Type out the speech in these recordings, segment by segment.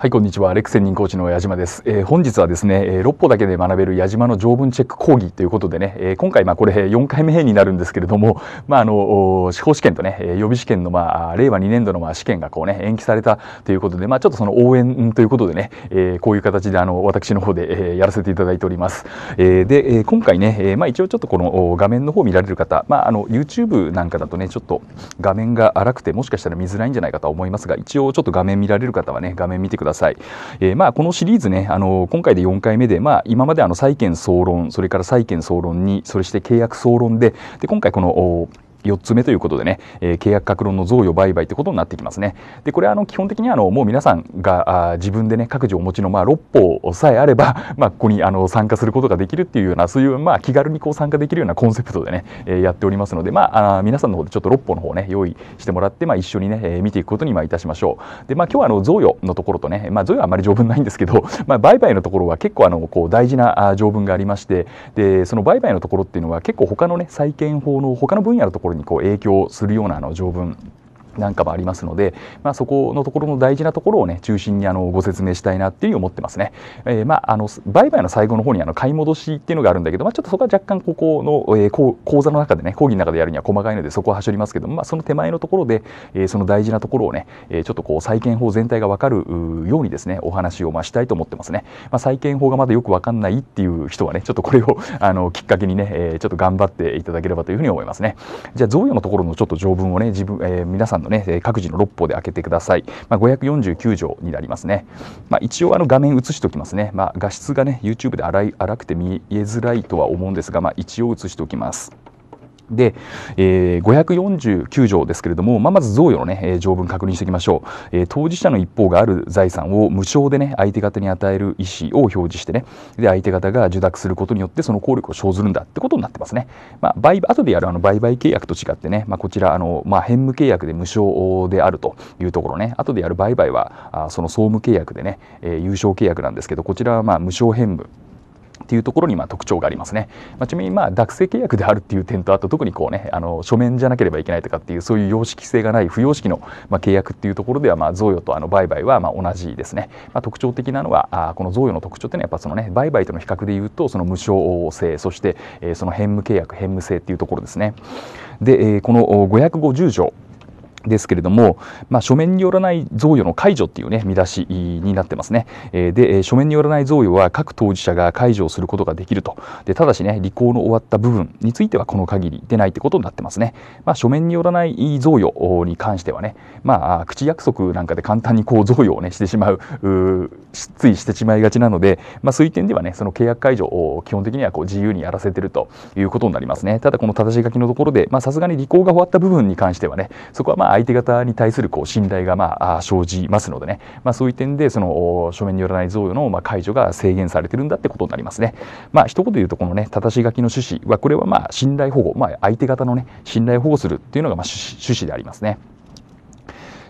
はい、こんにちは。レクセン人コーチの矢島です。えー、本日はですね、えー、6歩だけで学べる矢島の条文チェック講義ということでね、えー、今回、まあこれ4回目になるんですけれども、まああの、司法試験とね、予備試験のまあ、令和2年度のまあ試験がこうね、延期されたということで、まあちょっとその応援ということでね、えー、こういう形であの、私の方で、えー、やらせていただいております。えー、で、今回ね、えー、まあ一応ちょっとこの画面の方見られる方、まああの、YouTube なんかだとね、ちょっと画面が荒くて、もしかしたら見づらいんじゃないかと思いますが、一応ちょっと画面見られる方はね、画面見てください。ださい。えー、まあこのシリーズね、あの今回で4回目で、まあ今まであの債権総論、それから債権総論に、そして契約総論で、で今回この4つ目ということでね、えー、契約各論の贈与売買ということになってきますね。でこれはあの基本的にあのもう皆さんがあ自分でね各自お持ちのまあ6本さえあれば、まあ、ここにあの参加することができるっていうようなそういうまあ気軽にこう参加できるようなコンセプトでね、えー、やっておりますので、まあ、あ皆さんの方でちょっと6本の方ね用意してもらって、まあ、一緒にね、えー、見ていくことにまあいたしましょう。でまあ今日はあの贈与のところとね、まあ、贈与はあまり条文ないんですけど、まあ、売買のところは結構あのこう大事な条文がありましてでその売買のところっていうのは結構他のね債権法の他の分野のところころにこう影響するようなあの条文なんかもありますので、まあ、そこのところの大事なところをね中心にあのご説明したいなっていううに思ってますね。えー、まああの売買の最後の方にあの買い戻しっていうのがあるんだけど、まあ、ちょっとそこは若干ここの、えー、講座の中でね講義の中でやるには細かいのでそこは走りますけども、まあ、その手前のところで、えー、その大事なところをね、えー、ちょっとこう債権法全体がわかるようにですねお話をまあしたいと思ってますね。まあ、債権法がまだよくわかんないっていう人はねちょっとこれを あのきっかけにね、えー、ちょっと頑張っていただければというふうに思いますね。じゃあ贈与のところのちょっと条文をね自分、えー、皆さんののね、各自の6法で開けてください。まあ、549条になりますね。まあ、一応あの画面映しておきますね。まあ、画質がね、YouTube で荒い荒くて見えづらいとは思うんですが、まあ、一応映しておきます。で、えー、549条ですけれども、まあ、まず贈与の、ね、条文確認していきましょう、えー、当事者の一方がある財産を無償で、ね、相手方に与える意思を表示してねで相手方が受諾することによってその効力を生ずるんだってことになってますね、まあ、売後でやるあの売買契約と違ってね、まあ、こちらあの、まあ、返務契約で無償であるというところね後でやる売買はあその総務契約でね、えー、有償契約なんですけどこちらはまあ無償返務っていうところにま特徴がありますね、まあ、ちなみにまあ学生契約であるっていう点とあと特にこうねあの書面じゃなければいけないとかっていうそういう様式性がない不様式のま契約っていうところではま贈与とあの売買はま同じですね、まあ、特徴的なのはあこの贈与の特徴っていうのはやっぱそのね売買との比較でいうとその無償性そして、えその返務契約返務性っていうところですねで、えこの550条ですけれども、まあ、書面によらない贈与の解除っていうね見出しになってますね。で書面によらない贈与は各当事者が解除をすることができるとでただしね履行の終わった部分についてはこの限りでないってことになってますね。まあ、書面によらない贈与に関してはね、まあ、口約束なんかで簡単にこう贈与をねしてしまうついしてしまいがちなので、まあ、そういう点ではねその契約解除を基本的にはこう自由にやらせてるということになりますね。ただこの正し書きのところでさすがに履行が終わった部分に関してはねそこはまあ相手方に対するこう信頼がまあ生じますのでね、まあ、そういう点でその書面によらない贈与のまあ解除が制限されてるんだってことになりますね。まあ一言で言うとこのね正し書きの趣旨はこれはまあ信頼保護、まあ、相手方のね信頼保護するっていうのがまあ趣旨でありますね。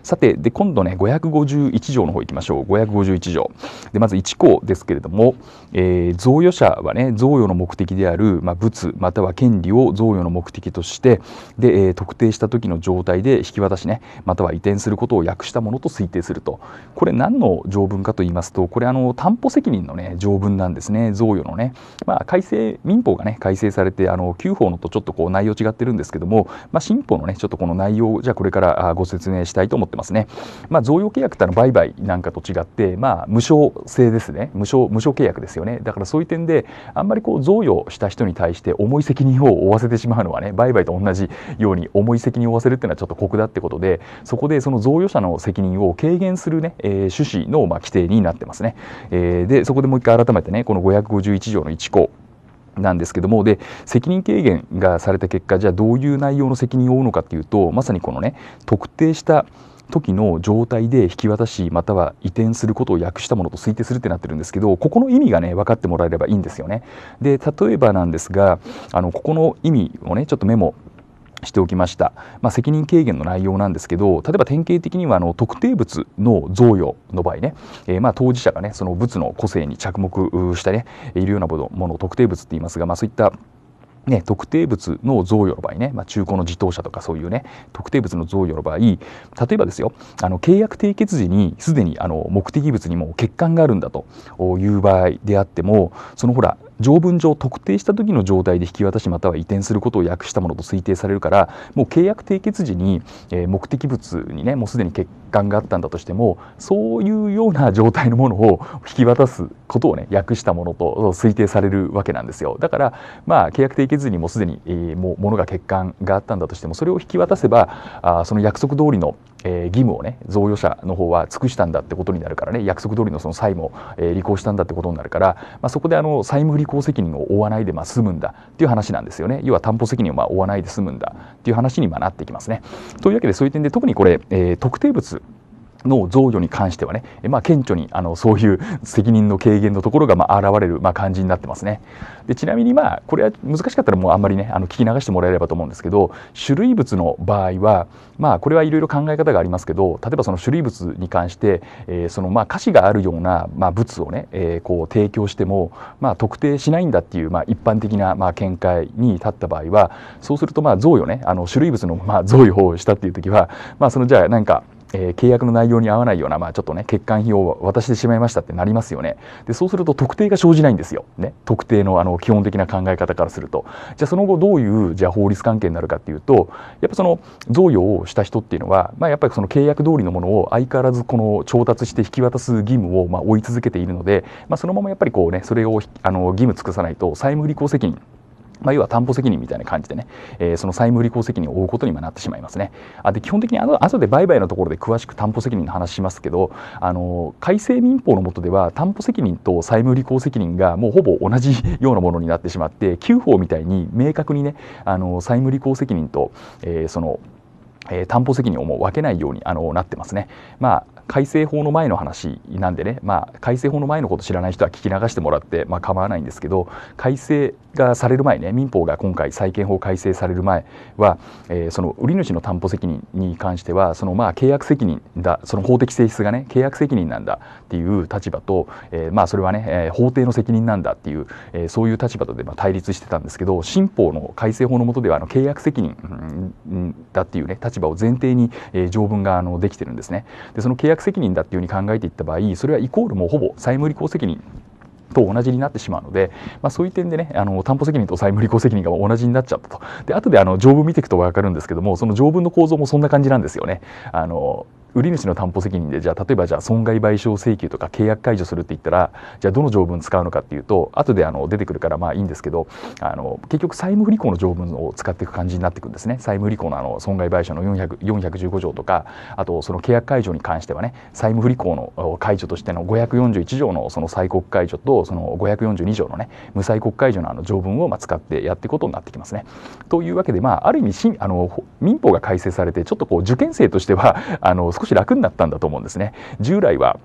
さてで今度ね551条の方いきましょう551条でまず1項ですけれども、えー、贈与者はね贈与の目的である、まあ、物または権利を贈与の目的としてで、えー、特定した時の状態で引き渡しねまたは移転することを訳したものと推定するとこれ何の条文かと言いますとこれあの担保責任のね条文なんですね贈与のね、まあ、改正民法がね改正されてあの旧法のとちょっとこう内容違ってるんですけども、まあ、新法のねちょっとこの内容じゃあこれからご説明したいと思ってます。ますね。まあ、贈与契約ってのは売買なんかと違って、まあ、無償制ですね無償無償契約ですよねだからそういう点であんまりこう贈与した人に対して重い責任を負わせてしまうのはね売買と同じように重い責任を負わせるっていうのはちょっと酷だってことでそこでその贈与者の責任を軽減するね、えー、趣旨のまあ規定になってますね。えー、でそこでもう一回改めてねこの551条の1項なんですけどもで責任軽減がされた結果じゃあどういう内容の責任を負うのかっていうとまさにこのね特定した時の状態で引き渡しまたは移転することを訳したものと推定するってなってるんですけどここの意味がね分かってもらえればいいんですよね。で例えばなんですがあのここの意味をねちょっとメモしておきました、まあ、責任軽減の内容なんですけど例えば典型的にはあの特定物の贈与の場合ね、えー、まあ当事者がねその物の個性に着目したねいるようなものを特定物って言いますが、まあ、そういったね、特定物の贈与の場合ね、まあ、中古の自動車とかそういうね特定物の贈与の場合例えばですよあの契約締結時にすでにあの目的物にも欠陥があるんだという場合であってもそのほら条文上特定した時の状態で引き渡しまたは移転することを訳したものと推定されるからもう契約締結時に、えー、目的物にねもうすでに欠陥があったんだとしてもそういうような状態のものを 引き渡すことをね訳したものと推定されるわけなんですよだからまあ契約締結時にもうすでに、えー、もうものが欠陥があったんだとしてもそれを引き渡せばあその約束通りのえー、義務をね贈与者の方は尽くしたんだってことになるからね約束通りのその債務を、えー、履行したんだってことになるから、まあ、そこであの債務不履行責任を負わないでまあ済むんだっていう話なんですよね要は担保責任をまあ負わないで済むんだっていう話にまなってきますね。というわけでそういう点で特にこれ、えー、特定物の贈与に関してはね、まあ、顕著にあのそういう責任の軽減のところがまあ現れるまあ感じになってますね。でちなみにまあこれは難しかったらもうあんまりねあの聞き流してもらえればと思うんですけど種類物の場合はまあこれはいろいろ考え方がありますけど例えばその種類物に関して、えー、そのまあ価値があるようなまあ物をね、えー、こう提供してもまあ特定しないんだっていうまあ一般的なまあ見解に立った場合はそうするとまあ贈与ねあの種類物のまあ贈与をしたっていう時はまあそのじゃあなんかえー、契約の内容に合わないような、まあ、ちょっとね欠陥費用を渡してしまいましたってなりますよねでそうすると特定が生じないんですよ、ね、特定のあの基本的な考え方からするとじゃあその後どういうじゃあ法律関係になるかっていうとやっぱその贈与をした人っていうのは、まあ、やっぱりその契約通りのものを相変わらずこの調達して引き渡す義務をまあ追い続けているので、まあ、そのままやっぱりこうねそれをあの義務尽くさないと債務不履行責任まあ、要は担保責任みたいな感じでね、えー、その債務履行責任を負うことにもなってしまいますね。あで基本的にあの後で売買のところで詳しく担保責任の話しますけどあの改正民法の下では担保責任と債務履行責任がもうほぼ同じようなものになってしまって旧法みたいに明確にねあの債務履行責任と、えー、そのえ担保責任をもう分けないようにあのなってますね。まあ改正法の前の話なんでね、まあ、改正法の前のこと知らない人は聞き流してもらって、まあ、構わないんですけど改正がされる前ね民法が今回債権法改正される前は、えー、その売り主の担保責任に関してはそのまあ契約責任だその法的性質がね契約責任なんだっていう立場と、えー、まあそれはね、えー、法廷の責任なんだっていう、えー、そういう立場とでまあ対立してたんですけど新法の改正法の下ではあの契約責任だっていうね立場を前提に、えー、条文があのできてるんですね。でその契約責任だっていうふうに考えていった場合それはイコールもうほぼ債務履行責任と同じになってしまうので、まあ、そういう点でねあの担保責任と債務履行責任が 同じになっちゃったとで後であの条文見ていくと分かるんですけどもその条文の構造もそんな感じなんですよね。あの売り主の担保責任でじゃあ例えばじゃあ損害賠償請求とか契約解除するって言ったらじゃあどの条文使うのかっていうと後であの出てくるからまあいいんですけどあの結局債務不履行の条文を使っていく感じになっていくんですね債務不履行のあの損害賠償の4 1 5条とかあとその契約解除に関してはね債務不履行の解除としての541条のその催告解除とその542条のね無催告解除のあの条文をまあ使ってやっていくことになってきますね。というわけでまあある意味しあの民法が改正されてちょっとこう受験生としてはあの少し少し楽になったんだと思うんですね。従来は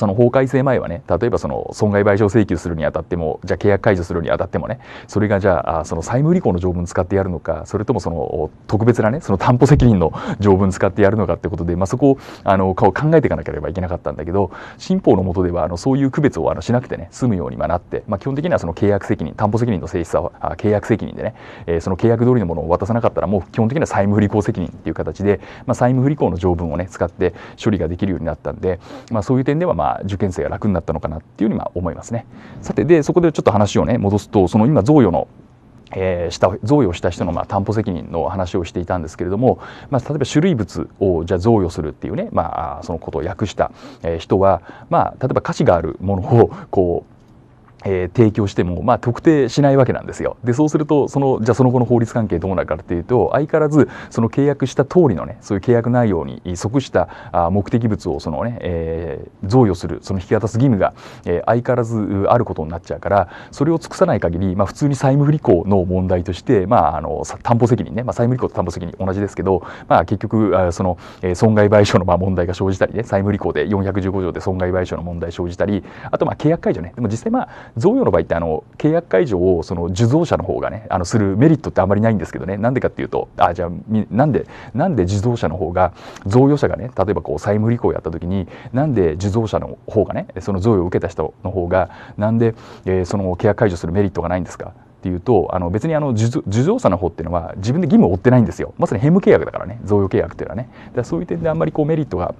その法改正前はね例えばその損害賠償請求するにあたってもじゃあ契約解除するにあたってもねそれがじゃあその債務履行の条文使ってやるのかそれともその特別なねその担保責任の条文使ってやるのかってことで、まあ、そこをあの考えていかなければいけなかったんだけど新法の下ではあのそういう区別をあのしなくてね済むようになって、まあ、基本的にはその契約責任担保責任の性質は契約責任でね、えー、その契約通りのものを渡さなかったらもう基本的には債務不履行責任っていう形で、まあ、債務不履行の条文をね使って処理ができるようになったんで、まあ、そういう点ではまああ、受験生が楽になったのかなっていうふうにま思いますね。さてでそこでちょっと話をね戻すとその今贈与のえー、した贈与した人のまあ担保責任の話をしていたんですけれども、まあ、例えば種類物をじゃ贈与するっていうね、まあ、そのことを訳した人は、まあ、例えば価値があるものをこうえー、提供しても、まあ、特定しないわけなんですよ。でそうするとそのじゃあその後の法律関係どうなるかっていうと相変わらずその契約した通りのねそういう契約内容に即した目的物をそのね、えー、贈与するその引き渡す義務が、えー、相変わらずあることになっちゃうからそれを尽くさない限り、まあ、普通に債務不履行の問題として、まあ、あの担保責任ね、まあ、債務不履行と担保責任同じですけど、まあ、結局あその、え損害賠償のまあ問題が生じたりね債務不履行で415条で損害賠償の問題生じたりあとまあ契約解除ねでも実際まあ贈与の場合ってあの契約解除をその受贈者の方がねあのするメリットってあまりないんですけどねなんでかっていうとあじゃあなんでなんで受贈者の方が贈与者がね例えばこう債務履行をやった時になんで受贈者の方がねその贈与を受けた人の方がなんで、えー、その契約解除するメリットがないんですかっていうとあの別にあの受贈者の方っていうのは自分で義務を負ってないんですよまさにヘム契約だからね贈与契約っていうのはねだそういう点であんまりこうメリットが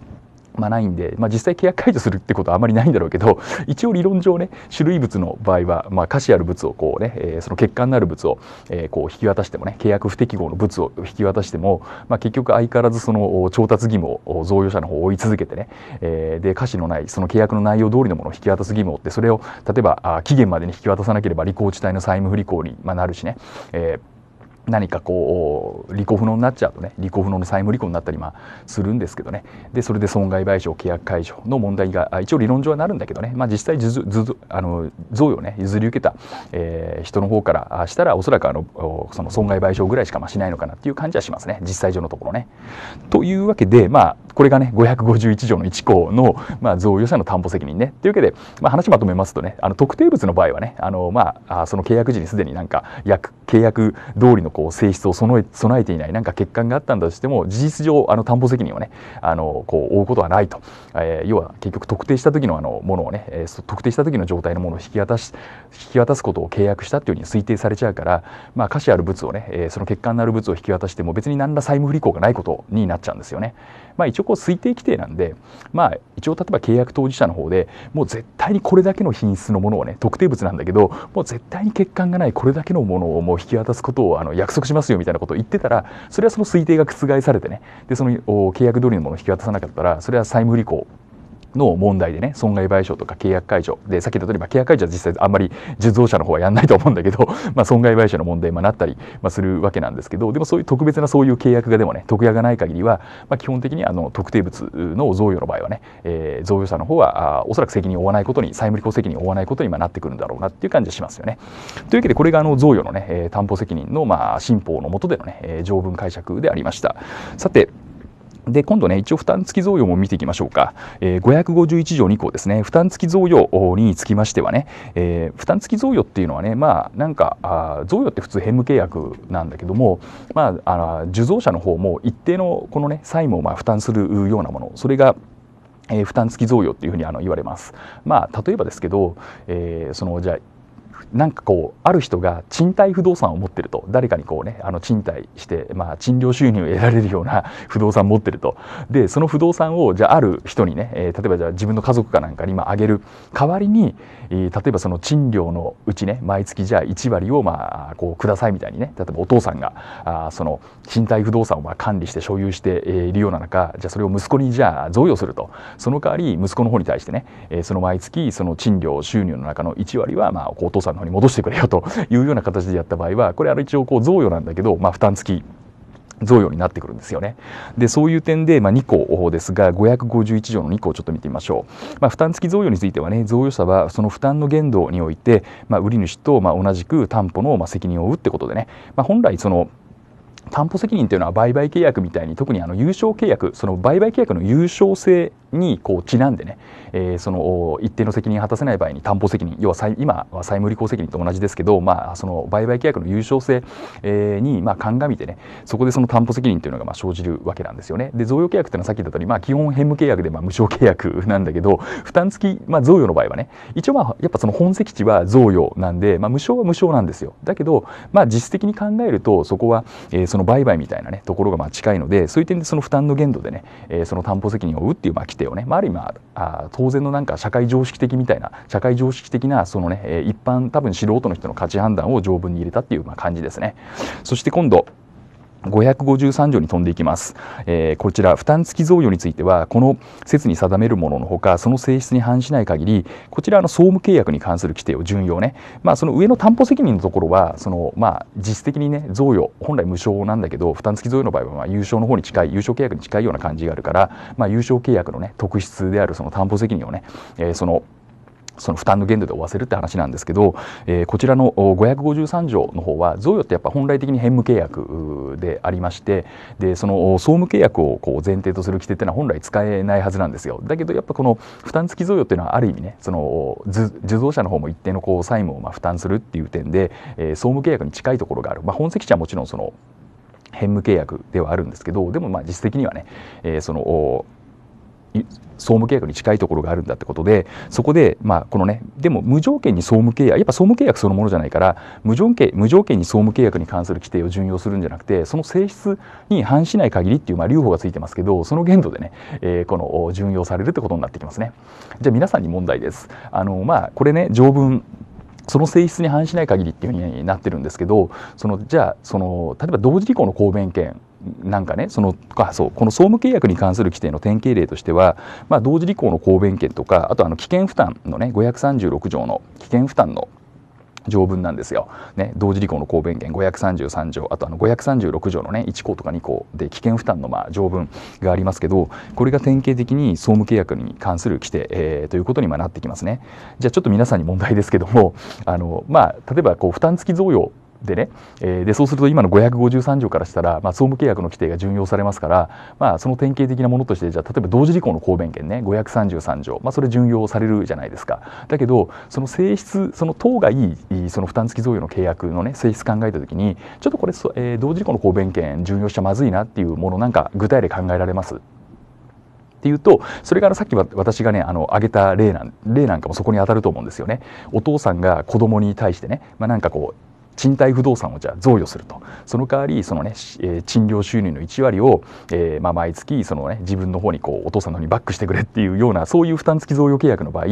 まあ、ないんで、まあ、実際契約解除するってことはあまりないんだろうけど 一応理論上ね種類物の場合は、まあ、価値ある物をこうね、えー、その欠陥のある物を、えー、こう引き渡してもね契約不適合の物を引き渡しても、まあ、結局相変わらずその調達義務を贈与者の方を追い続けてね、えー、で価値のないその契約の内容通りのものを引き渡す義務をってそれを例えばあ期限までに引き渡さなければ履行地帯の債務不履行に、まあ、なるしね、えー何かこう利己不能になっちゃうとね利己不能の債務利己になったりまするんですけどねでそれで損害賠償契約解除の問題が一応理論上はなるんだけどね、まあ、実際ずずあの贈与をね譲り受けた、えー、人の方からしたらおそらくあのその損害賠償ぐらいしかましないのかなっていう感じはしますね実際上のところね。というわけで、まあ、これがね551条の1項の、まあ、贈与者の担保責任ねというわけで、まあ、話まとめますとねあの特定物の場合はねあの、まあ、その契約時にすでになんか契約通りのこう性質を備え備えていないなんか欠陥があったんだとしても事実上あの担保責任はねあのこう負うことはないと、えー、要は結局特定した時のあのものをね、えー、特定した時の状態のものを引き渡し引き渡すことを契約したっていうふうに推定されちゃうから、まあ、価値ある物をね、えー、その欠陥のある物を引き渡しても別に何ら債務不履行がないことになっちゃうんですよね。まあ、一応こう推定規定なんで、まあ、一応例えば契約当事者の方でもう絶対にこれだけの品質のものをね特定物なんだけどもう絶対に欠陥がないこれだけのものをもう引き渡すことをあの約束しますよみたいなことを言ってたらそれはその推定が覆されてねでその契約通りのものを引き渡さなかったらそれは債務履行の問題でね損害賠償とか契約解除でさっき言った通り、契約解除は実際あんまり受贈者の方はやんないと思うんだけど、まあ、損害賠償の問題になったり、まあ、するわけなんですけどでもそういう特別なそういう契約がでもね特約がない限りは、まあ、基本的にあの特定物の贈与の場合はね、えー、贈与者の方はあおそらく責任を負わないことに債務履行責任を負わないことになってくるんだろうなっていう感じがしますよね。というわけでこれがあの贈与のね担保責任のまあ新法の下でのね条文解釈でありました。さてで今度ね一応負担付き贈与も見ていきましょうか、えー、551条2項ですね負担付き贈与につきましてはね、えー、負担付き贈与っていうのはねまあなんかあ贈与って普通返無契約なんだけどもまああ受贈者の方も一定のこのね債務をまあ負担するようなものそれがえー、負担付き贈与っていうふうにあの言われます。まあ例えばですけど、えー、そのじゃあなんかこうある人が賃貸不動産を持ってると誰かにこうねあの賃貸して、まあ、賃料収入を得られるような 不動産持ってるとでその不動産をじゃあある人にね、えー、例えばじゃあ自分の家族かなんかに今あげる代わりに、例えばその賃料のうちね毎月じゃあ1割をまあこうくださいみたいにね例えばお父さんがあその賃貸不動産をまあ管理して所有しているような中じゃあそれを息子にじゃあ贈与するとその代わり息子の方に対してねその毎月その賃料収入の中の1割はまあお父さんの方に戻してくれよというような形でやった場合はこれあ一応こう贈与なんだけどまあ負担付き贈与になってくるんですよね。で、そういう点で、まあ、2項ですが、551条の2項をちょっと見てみましょう。まあ、負担付き贈与についてはね、贈与者はその負担の限度において、まあ、売り主とま同じく担保のま責任を負うってことでね、ま本来その担保責任というのは売買契約みたいに特にあの優勝契約その売買契約の優勝性にこうちなんでね、えー、その一定の責任を果たせない場合に担保責任要は今は債務履行責任と同じですけど、まあ、その売買契約の優勝性、えー、にまあ鑑みてねそこでその担保責任というのがまあ生じるわけなんですよね。で贈与契約というのはさっき言った通り、まあ、基本返務契約でまあ無償契約なんだけど負担付き、まあ、贈与の場合はね一応まあやっぱその本籍地は贈与なんで、まあ、無償は無償なんですよ。だけど、まあ、実質的に考えるとそこは、えー、そのの売買みたいなねところがまあ近いのでそういう点でその負担の限度でね、えー、その担保責任を負うっていうまあ規定をね、まあ、ある意味まあ当然のなんか社会常識的みたいな社会常識的なそのねえ一般多分素人の人の価値判断を条文に入れたっていうまあ感じですね。そして今度553条に飛んでいきます、えー、こちら負担付き贈与についてはこの説に定めるもののほかその性質に反しない限りこちらの総務契約に関する規定を順用ね、まあ、その上の担保責任のところはその、まあ、実質的にね贈与本来無償なんだけど負担付き贈与の場合はま勝有償の方に近い有償契約に近いような感じがあるから、まあ、有償契約のね特質であるその担保責任をね、えー、そのその負担の限度で負わせるって話なんですけど、えー、こちらの553条の方は贈与ってやっぱ本来的に返務契約でありましてでその総務契約をこう前提とする規定っていうのは本来使えないはずなんですよだけどやっぱこの負担付き贈与っていうのはある意味ねその受贈者の方も一定のこう債務をまあ負担するっていう点で、えー、総務契約に近いところがある、まあ、本籍地はもちろんその返務契約ではあるんですけどでもまあ実質的にはね、えー、その総務契約に近いところがあるんだってことでそこでまあこのねでも無条件に総務契約やっぱ総務契約そのものじゃないから無条件無条件に総務契約に関する規定を順用するんじゃなくてその性質に反しない限りっていうまあ留保がついてますけどその限度でね、えー、この順用されるってことになってきますね。じゃあ皆さんに問題です。あのまあこれね条文その性質に反しない限りっていうふうになってるんですけどそのじゃあその例えば同時履行の公弁権なんかねそのあそうこの総務契約に関する規定の典型例としては、まあ、同時履行の公弁権とかあとあの危険負担のね536条の危険負担の条文なんですよ、ね、同時履行の公弁権533条あとあの536条のね1項とか2項で危険負担のまあ条文がありますけどこれが典型的に総務契約に関する規定、えー、ということにまなってきますねじゃあちょっと皆さんに問題ですけどもあの、まあ、例えばこう負担付き贈与でね、えー、でそうすると今の553条からしたら、まあ、総務契約の規定が順用されますから、まあ、その典型的なものとしてじゃあ例えば同時履行の公弁権ね533条、まあ、それ順用されるじゃないですかだけどその性質そのいいその負担付き贈与の契約のね性質考えた時にちょっとこれ、えー、同時履行の公弁権順用しちゃまずいなっていうものなんか具体例考えられますっていうとそれからさっき私がねあの挙げた例なん例なんかもそこに当たると思うんですよね。お父さんが子供に対してね、まあ、なんかこう賃貸不動産をじゃあ贈与するとその代わりそのね、え賃料収入の1割を、えー、まあ、毎月その、ね、自分の方にこうお父さんの方にバックしてくれっていうようなそういう負担付き贈与契約の場合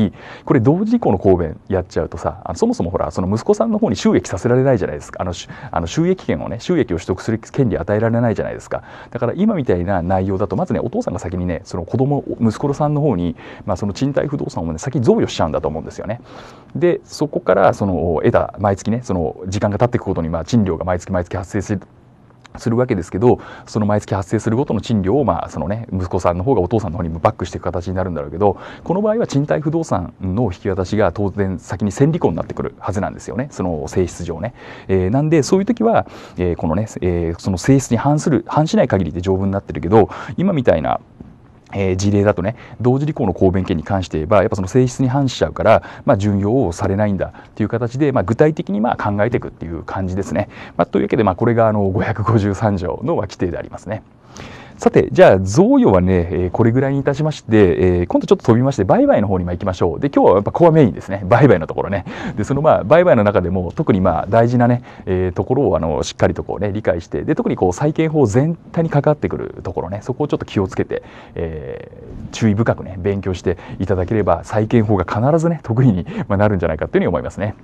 これ同時以降の公弁やっちゃうとさあのそもそもほらその息子さんの方に収益させられないじゃないですかあのあの収益権をね収益を取得する権利与えられないじゃないですかだから今みたいな内容だとまずねお父さんが先にねその子供息子さんの方に、まあ、その賃貸不動産を、ね、先贈与しちゃうんだと思うんですよね。でそこからその得た毎月ねその時間間が経っていくことに、まあ、賃料が毎月毎月発生するするわけですけどその毎月発生するごとの賃料を、まあそのね、息子さんの方がお父さんの方にもバックしていく形になるんだろうけどこの場合は賃貸不動産の引き渡しが当然先に線利口になってくるはずなんですよねその性質上ね。えー、なんでそういう時は、えー、このね、えー、その性質に反する反しない限りで丈夫になってるけど今みたいなえー、事例だとね同時履行の公弁権に関して言えばやっぱその性質に反しちゃうから、まあ、順用をされないんだっていう形で、まあ、具体的にまあ考えていくっていう感じですね。まあ、というわけで、まあ、これがあの553条の規定でありますね。さて、じゃあ、贈与はね、えー、これぐらいにいたしまして、えー、今度ちょっと飛びまして、売買の方にま行きましょう。で、今日はやっぱコアメインですね。売買のところね。で、そのまあ、売買の中でも、特にまあ、大事なね、えー、ところを、あの、しっかりとこうね、理解して、で、特にこう、債権法全体に関わってくるところね、そこをちょっと気をつけて、えー、注意深くね、勉強していただければ、債権法が必ずね、得意になるんじゃないかというふうに思いますね。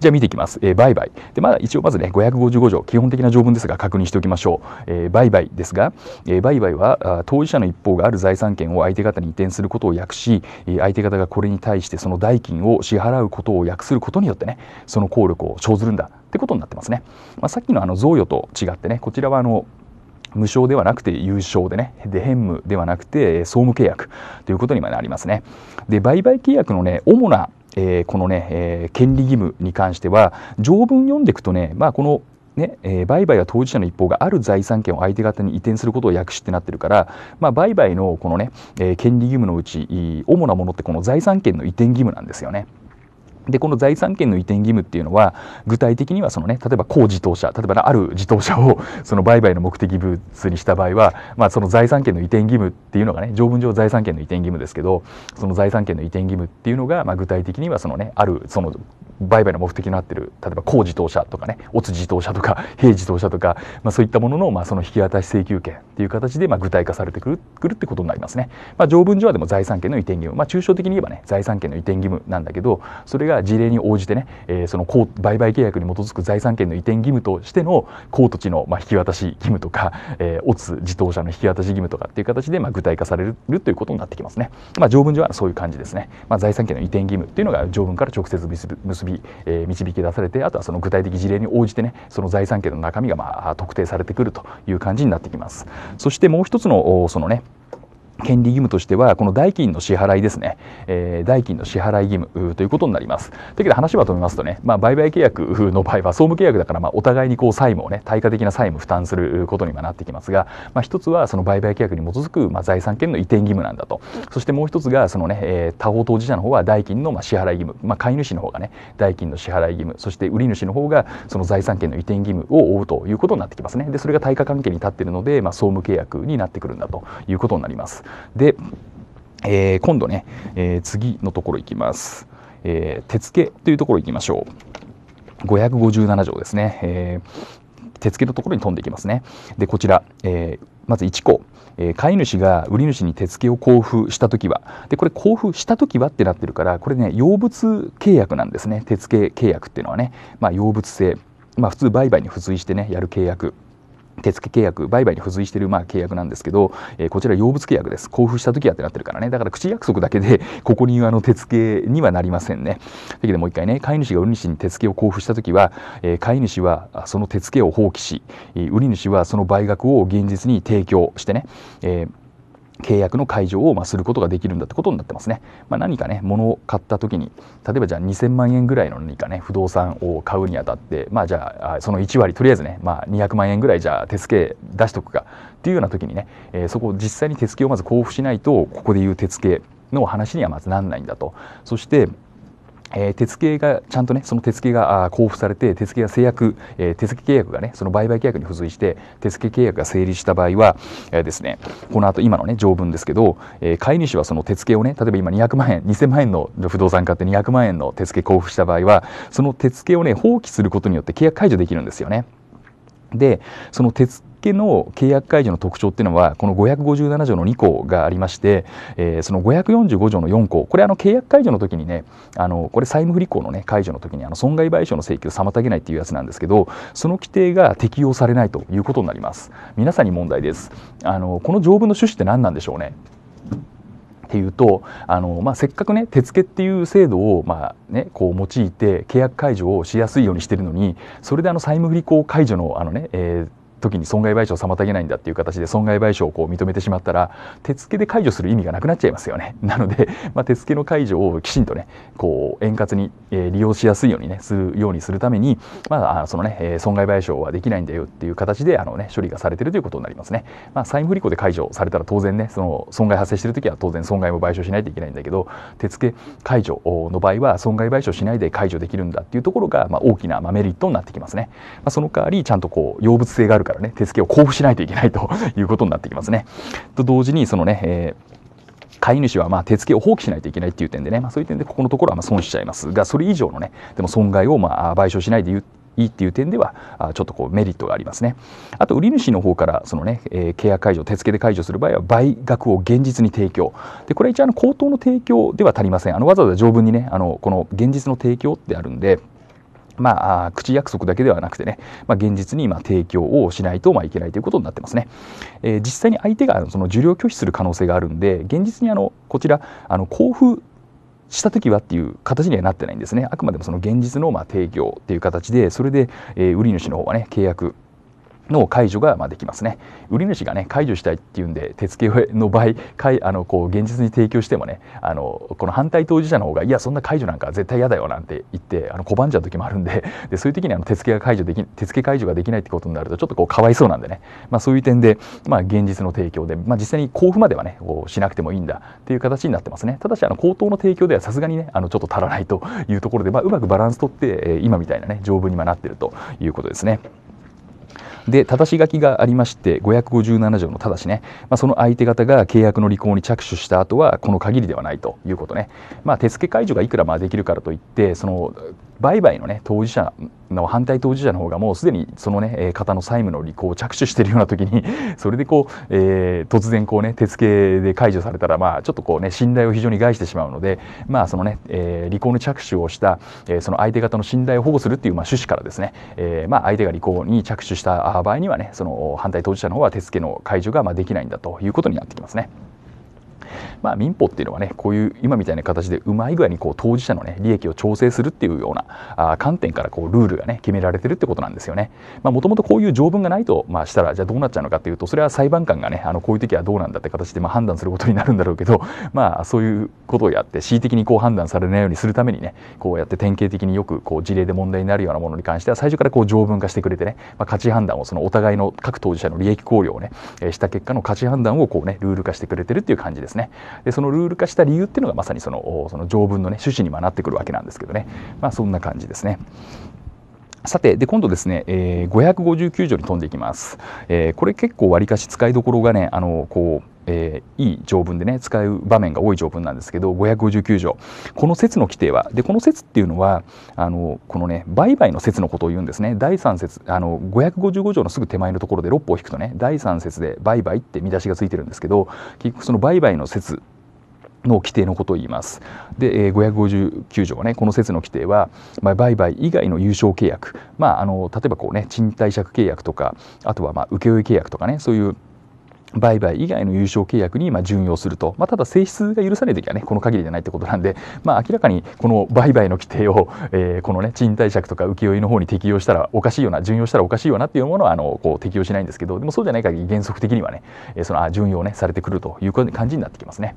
じゃあ見ていきます。えー、売買。で、まだ一応まずね、555条、基本的な条文ですが確認しておきましょう。えー、売買ですが、えー、売買は当事者の一方がある財産権を相手方に移転することを訳し、相手方がこれに対してその代金を支払うことを訳することによってね、その効力を生ずるんだってことになってますね。まあ、さっきのあの贈与と違ってね、こちらはあの、無償ではなくて有償でね、で、変務ではなくて総務契約ということにまでありますね。で、売買契約のね、主なえー、このね、えー、権利義務に関しては条文読んでいくとね、まあ、このねえー、売買は当事者の一方がある財産権を相手方に移転することを訳しってなってるから、まあ、売買のこのね、えー、権利義務のうち主なものってこの財産権の移転義務なんですよね。でこの財産権の移転義務っていうのは具体的にはその、ね、例えば高自動車例えば、ね、ある自動車を その売買の目的物にした場合は、まあ、その財産権の移転義務っていうのがね条文上財産権の移転義務ですけどその財産権の移転義務っていうのが、まあ、具体的にはその、ね、あるその売買の目的になってる例えば高自動車とかね乙自動車とか 平自動車とか、まあ、そういったものの,、まあその引き渡し請求権っていう形で、まあ、具体化されてくるくるってことになりますね。まあ、条文上はでも財産権の移転義務、まあ、抽象的に言えばね財産権の移転義務なんだけどそれが事例に応じてね、えー、その売買契約に基づく財産権の移転義務としての公土地のまあ引き渡し義務とか、えー、オツ自動車の引き渡し義務とかっていう形でまあ具体化されるということになってきますね。まあ、条文上はそういう感じですね。まあ、財産権の移転義務っていうのが条文から直接結び、えー、導き出されて、あとはその具体的事例に応じてね、その財産権の中身がまあ特定されてくるという感じになってきます。そしてもう一つのそのね権利義務としては、この代金の支払いですね、えー、代金の支払い義務ということになります。だけど話は止めますとね、まあ、売買契約の場合は、総務契約だから、まあ、お互いにこう債務をね、対価的な債務負担することにはなってきますが、まあ、一つはその売買契約に基づく、まあ、財産権の移転義務なんだと。そしてもう一つが、そのね、えー、他方当事者の方は代金のまあ支払い義務、まあ、買い主の方がね、代金の支払い義務、そして売り主の方がその財産権の移転義務を負うということになってきますね。で、それが対価関係に立っているので、まあ、総務契約になってくるんだということになります。で、えー、今度ね、えー、次のところいきます、えー、手付けというところいきましょう557条ですね、えー、手付けのところに飛んでいきますねでこちら、えーまず1個、え飼い主が売り主に手付けを交付した時はでこれ交付した時はってなってるからこれね用物契約なんですね手付け契約っていうのはね、まあ、用物性、まあ、普通売買に付随してねやる契約手付契約売買に付随しているまあ契約なんですけど、えー、こちら用物契約です交付した時はってなってるからねだから口約束だけでここにあの手付けにはなりませんねだけどもう一回ね飼い主が売り主に手付けを交付した時は、えー、飼い主はその手付けを放棄し売り主はその売額を現実に提供してね、えー契約の解除をまあすることができるんだってことになってますね。まあ、何かね、物を買った時に、例えばじゃあ2000万円ぐらいの何かね、不動産を買うにあたって、まあじゃあその1割、とりあえずね、まあ200万円ぐらいじゃあ手付け出しとくかっていうような時にね、えー、そこを実際に手付けをまず交付しないと、ここで言う手付けの話にはまずなんないんだと。そして、えー、手付けがちゃんとねその手付けが交付されて手付けが制約、えー、手付け契約がねその売買契約に付随して手付け契約が成立した場合は、えー、ですねこの後今のね条文ですけど、えー、買い主はその手付けをね例えば今200万円2000万円の不動産買って200万円の手付け交付した場合はその手付けをね放棄することによって契約解除できるんですよね。でその手付けの契約解除の特徴っていうのはこの557条の2項がありまして、えー、その545条の4項これあの契約解除の時にねあのこれ債務不履行の、ね、解除の時にあの損害賠償の請求を妨げないっていうやつなんですけどその規定が適用されないということになります皆さんに問題ですあのこの条文の趣旨って何なんでしょうねっていうとあの、まあ、せっかくね手付っていう制度を、まあね、こう用いて契約解除をしやすいようにしてるのにそれであの債務不履行解除のあのね、ねえー時に損害賠償を妨げないんだっていう形で損害賠償をこう認めてしまったら手付けで解除する意味がなくなっちゃいますよね なので、まあ、手付けの解除をきちんとねこう円滑に、えー、利用しやすいようにねするようにするために、まあ、そのね、えー、損害賠償はできないんだよっていう形であの、ね、処理がされてるということになりますね、まあ、債務不履行で解除されたら当然ねその損害発生してる時は当然損害も賠償しないといけないんだけど手付け解除の場合は損害賠償しないで解除できるんだっていうところが、まあ、大きな、まあ、メリットになってきますね、まあ、その代わりちゃんとこう動物性があるからね手付を交付しないといけないと いうことになってきますね。と同時にそのね、えー飼い主はま手付を放棄しないといけないっていう点でね、まあ、そういう点でここのところはま損しちゃいますがそれ以上のねでも損害をまあ賠償しないでいいっていう点ではちょっとこうメリットがありますね。あと売り主の方からそのね、えー、契約解除手付で解除する場合は倍額を現実に提供でこれ一応あの口頭の提供では足りませんあのわざわざ条文にねあのこの現実の提供ってあるんで。まあ、口約束だけではなくてね、まあ、現実に今提供をしないとまあいけないということになってますね。えー、実際に相手がその受領拒否する可能性があるんで現実にあのこちらあの交付した時はっていう形にはなってないんですね。あくまでもその現実のまあ提供っていう形でそれで、えー、売り主の方はね契約の解除がまできますね売り主がね解除したいっていうんで手付けの場合あのこう現実に提供してもねあのこの反対当事者の方がいやそんな解除なんか絶対嫌だよなんて言ってあの拒んじゃう時もあるんででそういう時にあの手付けが解除でき手付け解除ができないってことになるとちょっとこうかわいそうなんでね、まあ、そういう点で、まあ、現実の提供で、まあ、実際に交付まではねこうしなくてもいいんだっていう形になってますねただしあの口頭の提供ではさすがにねあのちょっと足らないというところで、まあ、うまくバランスとって今みたいなね条文にはなってるということですね。で正し書きがありまして557条のただしね、まあ、その相手方が契約の履行に着手した後はこの限りではないということね、まあ、手付解除がいくらまあできるからといってその売買のね当事者の反対当事者の方がもうすでにそのね方の債務の履行を着手しているような時に それでこう、えー、突然こうね手付けで解除されたらまあちょっとこうね信頼を非常に害してしまうのでまあそのね、えー、履行の着手をした、えー、その相手方の信頼を保護するっていうまあ趣旨からですね、えー、まあ相手が履行に着手した場合にはねその反対当事者の方は手付けの解除がまあできないんだということになってきますね。まあ、民法っていうのはねこういう今みたいな形でうまい具合にこう当事者の、ね、利益を調整するっていうようなあ観点からこうルールがね決められてるってことなんですよね。もともとこういう条文がないと、まあ、したらじゃあどうなっちゃうのかっていうとそれは裁判官がねあのこういう時はどうなんだって形でまあ判断することになるんだろうけど、まあ、そういうことをやって恣意的にこう判断されないようにするためにねこうやって典型的によくこう事例で問題になるようなものに関しては最初からこう条文化してくれてね、まあ、価値判断をそのお互いの各当事者の利益考慮をねした結果の価値判断をこうねルール化してくれてるっていう感じですね。でそのルール化した理由っていうのがまさにそのその条文の、ね、趣旨にもなってくるわけなんですけどね、まあ、そんな感じですね。さて、で、今度ですね、えー、559条に飛んでいきます。えー、これ結構わりかし使いどころがね、あの、こう、えー、いい条文でね使う場面が多い条文なんですけど559条この説の規定はでこの説っていうのはあのこのね売買の説のことを言うんですね第3節あの555条のすぐ手前のところで6歩を引くとね第3節で売買って見出しがついてるんですけど結局その売買の説の規定のことを言います。で、え559条はね、この説の規定は、まあ、売買以外の有償契約、まあ、あの例えばこうね、賃貸借契約とか、あとはまあ請負契約とかね、そういう売買以外の優勝契約にま準用すると、まあ、ただ性質が許さない時はねこの限りじゃないってことなんで、まあ、明らかにこの売買の規定を、えー、このね賃貸借とか請負の方に適用したらおかしいような準用したらおかしいよなっていうものはあのこう適用しないんですけどでもそうじゃない限り原則的にはね、えそのあ準用ねされてくるという感じになってきますね。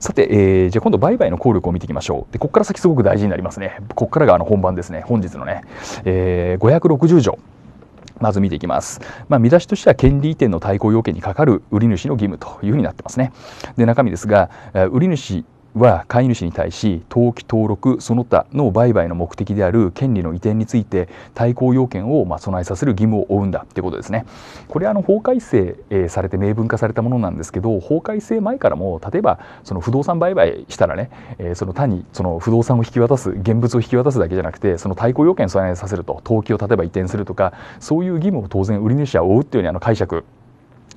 さて、えー、じゃあ今度売買の効力を見ていきましょう。でここから先すごく大事になりますね。ここからがあの本番ですね本日のね、えー、560条。まず見ていきます。まあ、見出しとしては権利移転の対抗要件にかかる売り主の義務というふうになってますね。で中身ですが、売り主は飼い主に対し登記登録その他の売買の目的である権利の移転について対抗要件をま備えさせる義務を負うんだってことですね。これあの法改正されて明文化されたものなんですけど法改正前からも例えばその不動産売買したらねその単にその不動産を引き渡す現物を引き渡すだけじゃなくてその対抗要件を備えさせると登記を例えば移転するとかそういう義務を当然売り主は負うっていうようにあの解釈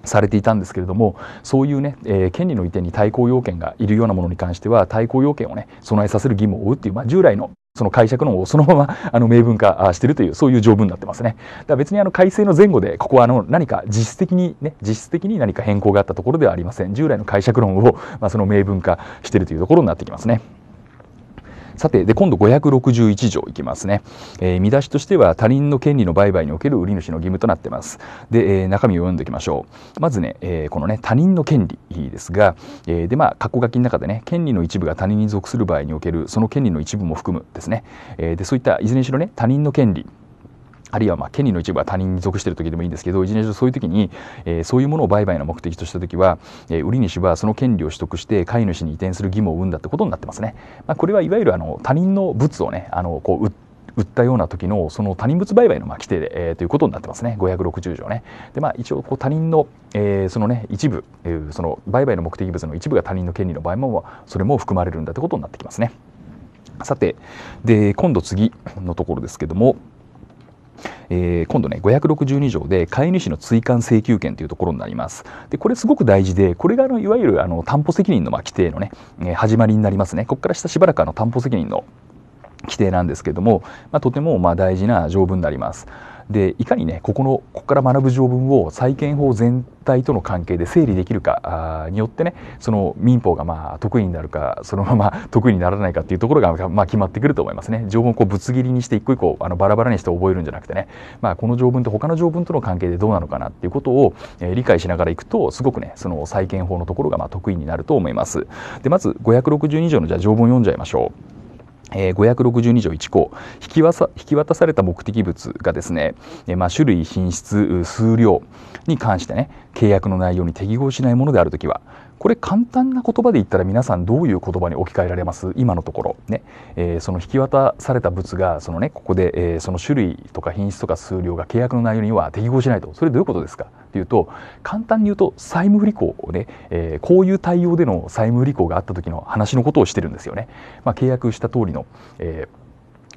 されていたんですけれどもそういうね、えー、権利の移転に対抗要件がいるようなものに関しては対抗要件をね備えさせる義務を負うっていう、まあ、従来のその解釈のをそのまま あの明文化しているというそういう条文になってますね。だから別にあの改正の前後でここはあの何か実質的にね実質的に何か変更があったところではありません。従来の解釈論をまあその明文化しているというところになってきますね。さて、で、今度561条いきますね。えー、見出しとしては、他人の権利の売買における売り主の義務となってます。で、えー、中身を読んでいきましょう。まずね、えー、このね、他人の権利ですが、えー、で、まあ、括弧書きの中でね、権利の一部が他人に属する場合における、その権利の一部も含むですね。えー、で、そういった、いずれにしろね、他人の権利あるいはま権利の一部は他人に属している時でもいいんですけどいずれにしろそういう時に、えー、そういうものを売買の目的とした時は、えー、売り主はその権利を取得して飼い主に移転する義務を生んだってことになってますね。まあ、これはいわゆるあの他人の物をねあのこう売ったような時のその他人物売買のまあ規定で、えー、ということになってますね560条ね。でまあ一応こう他人の、えー、そのね一部、えー、その売買の目的物の一部が他人の権利の場合もそれも含まれるんだってことになってきますね。さてで今度次のところですけども。えー、今度ね562条で飼い主の追加請求権というところになりますでこれすごく大事でこれがあのいわゆるあの担保責任のまあ規定のね、えー、始まりになりますねここから下しばらくあの担保責任の規定なんですけども、まあ、とてもま大事な条文になります。でいかにねここのここから学ぶ条文を債権法全体との関係で整理できるかによってねその民法がまあ得意になるかそのまま 得意にならないかっていうところがまあ決まってくると思いますね条文をこうぶつ切りにして一個一個あのバラバラにして覚えるんじゃなくてね、まあ、この条文と他の条文との関係でどうなのかなっていうことを、え理解しながらいくとすごくねその債権法のところがまあ得意になると思います。でまず562条のじゃ条文読んじゃいましょう。えー、562条1項引きわさ引き渡された目的物がですね、えーまあ、種類品質数量に関してね契約の内容に適合しないものであるときはこれ簡単な言葉で言ったら皆さんどういう言葉に置き換えられます今のところね、えー、その引き渡された物がそのねここで、えー、その種類とか品質とか数量が契約の内容には適合しないとそれどういうことですかっていうと簡単に言うと債務不履行をね、えー、こういう対応での債務不履行があった時の話のことをしてるんですよね。まあ、契約した通りの、えー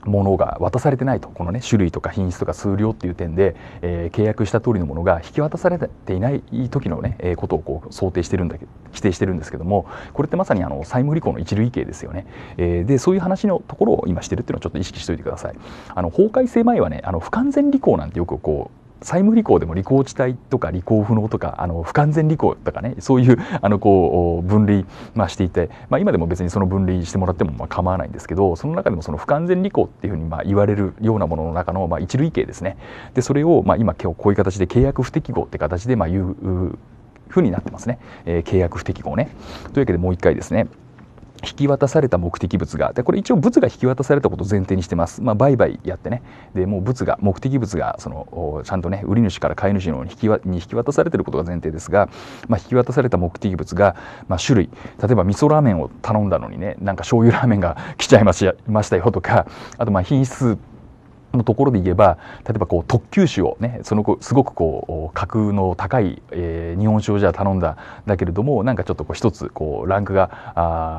ものが渡されてないとこのね種類とか品質とか数量っていう点で、えー、契約した通りのものが引き渡されていない時のね、えー、ことをこう想定してるんだけど規定してるんですけどもこれってまさにあの債務履行の一類型ですよね、えー、でそういう話のところを今してるっていうのをちょっと意識しておいてくださいあの法改正前はねあの不完全履行なんてよくこう債務履行でも履行地帯とか履行不能とかあの不完全履行とかねそういう あのこう分類、まあ、していて、まあ、今でも別にその分類してもらってもまあ構わないんですけどその中でもその不完全履行っていうふうにまあ言われるようなものの中のまあ一類型ですねでそれをまあ今今日こういう形で契約不適合って形でまあ言うふうになってますね、えー、契約不適合ね。というわけでもう一回ですね引き渡された目的物がでこれ一応物が引き渡されたことを前提にしてます、まあ、売買やってねでもう物が目的物がそのちゃんとね売り主から買い主のに引きに引き渡されてることが前提ですが、まあ、引き渡された目的物が、まあ、種類例えば味噌ラーメンを頼んだのにねなんか醤油ラーメンが来ちゃいましたよとかあとまあ品質のところで言えば例えばこう特急酒をねそのすごくこう格の高い、えー、日本酒をじゃあ頼んだだけれどもなんかちょっとこう一つこうランクが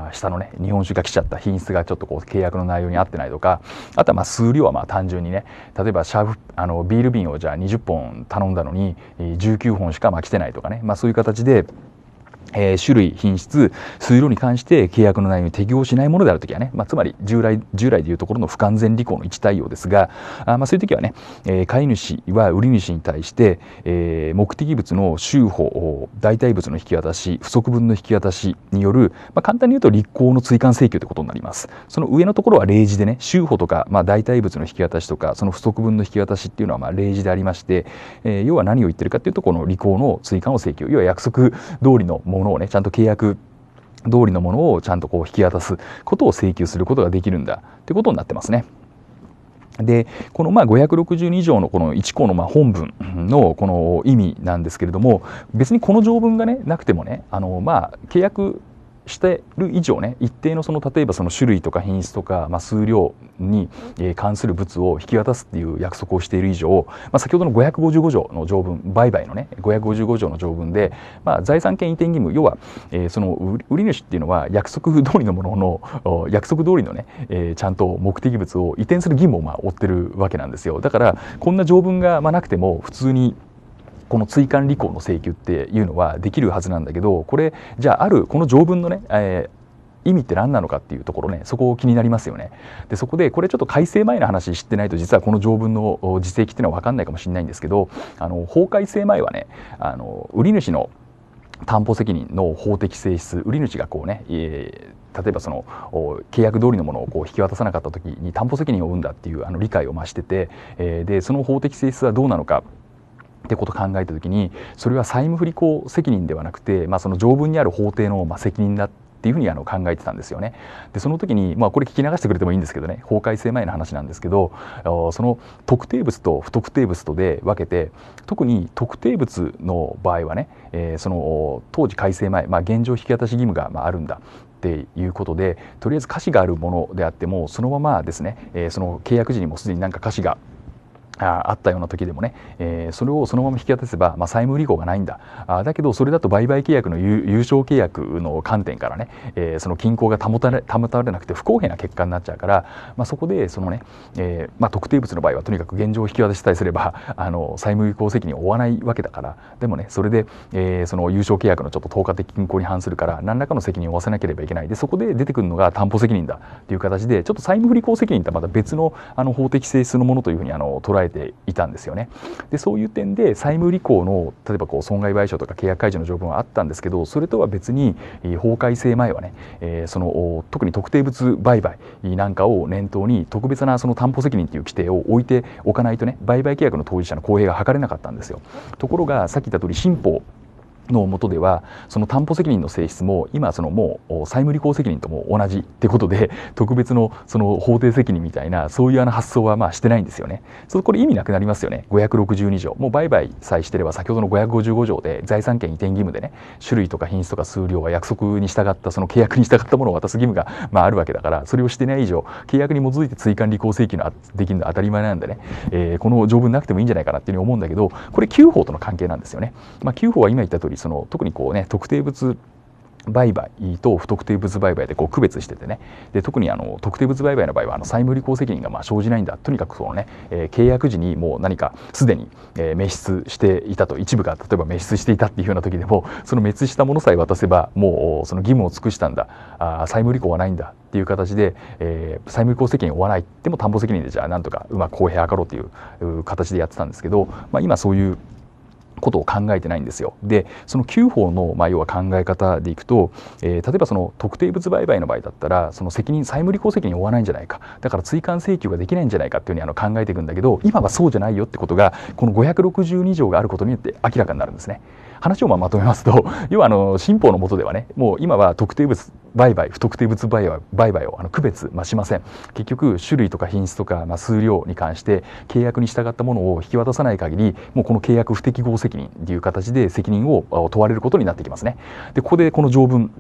あ下のね日本酒が来ちゃった品質がちょっとこう契約の内容に合ってないとかあとはまあ数量はまあ単純にね例えばシャーあのビール瓶をじゃあ20本頼んだのに19本しかまあ来てないとかね、まあ、そういう形で。えー、種類、品質、水路に関して契約の内容に適合しないものであるときはね、まあ、つまり従来従来でいうところの不完全履行の一対応ですが、あまあそういうときはね、えー、買い主は売り主に対して、えー、目的物の修保、代替物の引き渡し、不足分の引き渡しによる、まあ、簡単に言うと立行の追加請求ということになります。その上のところは例示でね、修保とか、まあ、代替物の引き渡しとか、その不足分の引き渡しっていうのはまあ例示でありまして、えー、要は何を言ってるかというと、この履行の追加の請求、要は約束通りのものをねちゃんと契約通りのものをちゃんとこう引き渡すことを請求することができるんだってことになってますね。でこのまあ562条のこの1項のまあ本文のこの意味なんですけれども別にこの条文がねなくてもねあのまあ契約してる以上ね一定のその例えばその種類とか品質とか、まあ、数量に関する物を引き渡すっていう約束をしている以上、まあ、先ほどの555条の条文売買のね555条の条文で、まあ、財産権移転義務要は、えー、その売り主っていうのは約束通りのものの約束通りのね、えー、ちゃんと目的物を移転する義務をまあ負ってるわけなんですよだからこんな条文がまあなくても普通にこの追加履行の請求っていうのはできるはずなんだけどこれじゃああるこの条文のね、えー意味って何なのかっていうところねそこ気になりますよねでそこでこれちょっと改正前の話知ってないと実はこの条文の実績っていうのは分かんないかもしれないんですけどあの法改正前はねあの売り主の担保責任の法的性質売り主がこうね、えー、例えばその契約通りのものをこう引き渡さなかった時に担保責任を負うんだっていうあの理解を増してて、えー、でその法的性質はどうなのかってことを考えた時にそれは債務不履行責任ではなくて、まあ、その条文にある法廷のまあ責任だっていうふうにあの考えてたんですよね。でその時に、まあ、これ聞き流してくれてもいいんですけどね法改正前の話なんですけどその特定物と不特定物とで分けて特に特定物の場合はね、えー、その当時改正前、まあ、現状引き渡し義務がまああるんだっていうことでとりあえず歌詞があるものであってもそのままですね、えー、その契約時にもすでになんか歌詞があったような時でもね、えー、それをそのまま引き渡せば、まあ、債務履行がないんだあだけどそれだと売買契約の優勝契約の観点からね、えー、その均衡が保たれ保たれなくて不公平な結果になっちゃうから、まあ、そこでそのね、えーまあ、特定物の場合はとにかく現状を引き渡したりすれば あの債務履行責任を負わないわけだからでもねそれで、えー、その優勝契約のちょっと透過的均衡に反するから何らかの責任を負わせなければいけないでそこで出てくるのが担保責任だっていう形でちょっと債務不履行責任とはまた別のあの法的性質のものというふうにあの捉ええていたんですよね。でそういう点で債務履行の例えばこう損害賠償とか契約解除の条文はあったんですけどそれとは別に法改正前はね、えー、その特に特定物売買なんかを念頭に特別なその担保責任という規定を置いておかないとね売買契約の当事者の公平が図れなかったんですよ。ところがさっき言った通り新法のもとではその担保責任の性質も今そのもう債務履行責任とも同じってことで 特別のその法定責任みたいなそういうあの発想はまあしてないんですよね。そこれ意味なくなりますよね562条もう売買さえしてれば先ほどの555条で財産権移転義務でね種類とか品質とか数量は約束に従ったその契約に従ったものを 渡す義務がまああるわけだからそれをしてない以上契約に基づいて追加履行請求のできるのは当たり前なんでね、えー、この条文なくてもいいんじゃないかなっていうふうに思うんだけどこれ9法との関係なんですよね。まあ、9法は今言った通りその特にこうね特定物売買と不特定物売買でこう区別しててねで特にあの特定物売買の場合はあの債務履行責任がまあ生じないんだとにかくそのね、えー、契約時にもう何かすでに、え滅失していたと一部が例えば滅失していたっていうような時でもその滅失したものさえ渡せばもうその義務を尽くしたんだあ債務履行はないんだっていう形で、えー、債務履行責任を負わないでも担保責任でじゃあなんとかうまく公平を図ろうという形でやってたんですけど、まあ、今そういうことを考えてないんですよ。でその9法の、まあ、要は考え方でいくと、えー、例えばその特定物売買の場合だったらその責任債務履行責任を負わないんじゃないかだから追加請求ができないんじゃないかっていうふうにあの考えていくんだけど今はそうじゃないよってことがこの562条があることによって明らかになるんですね。話をままとめますと 要はあの新法の下ではねもう今は特定物売買不特定物売買をあの区別、まあ、しません結局種類とか品質とか、まあ、数量に関して契約に従ったものを引き渡さない限りもうこの契約不適合責任という形で責任を問われることになってきますね。でここでこの条文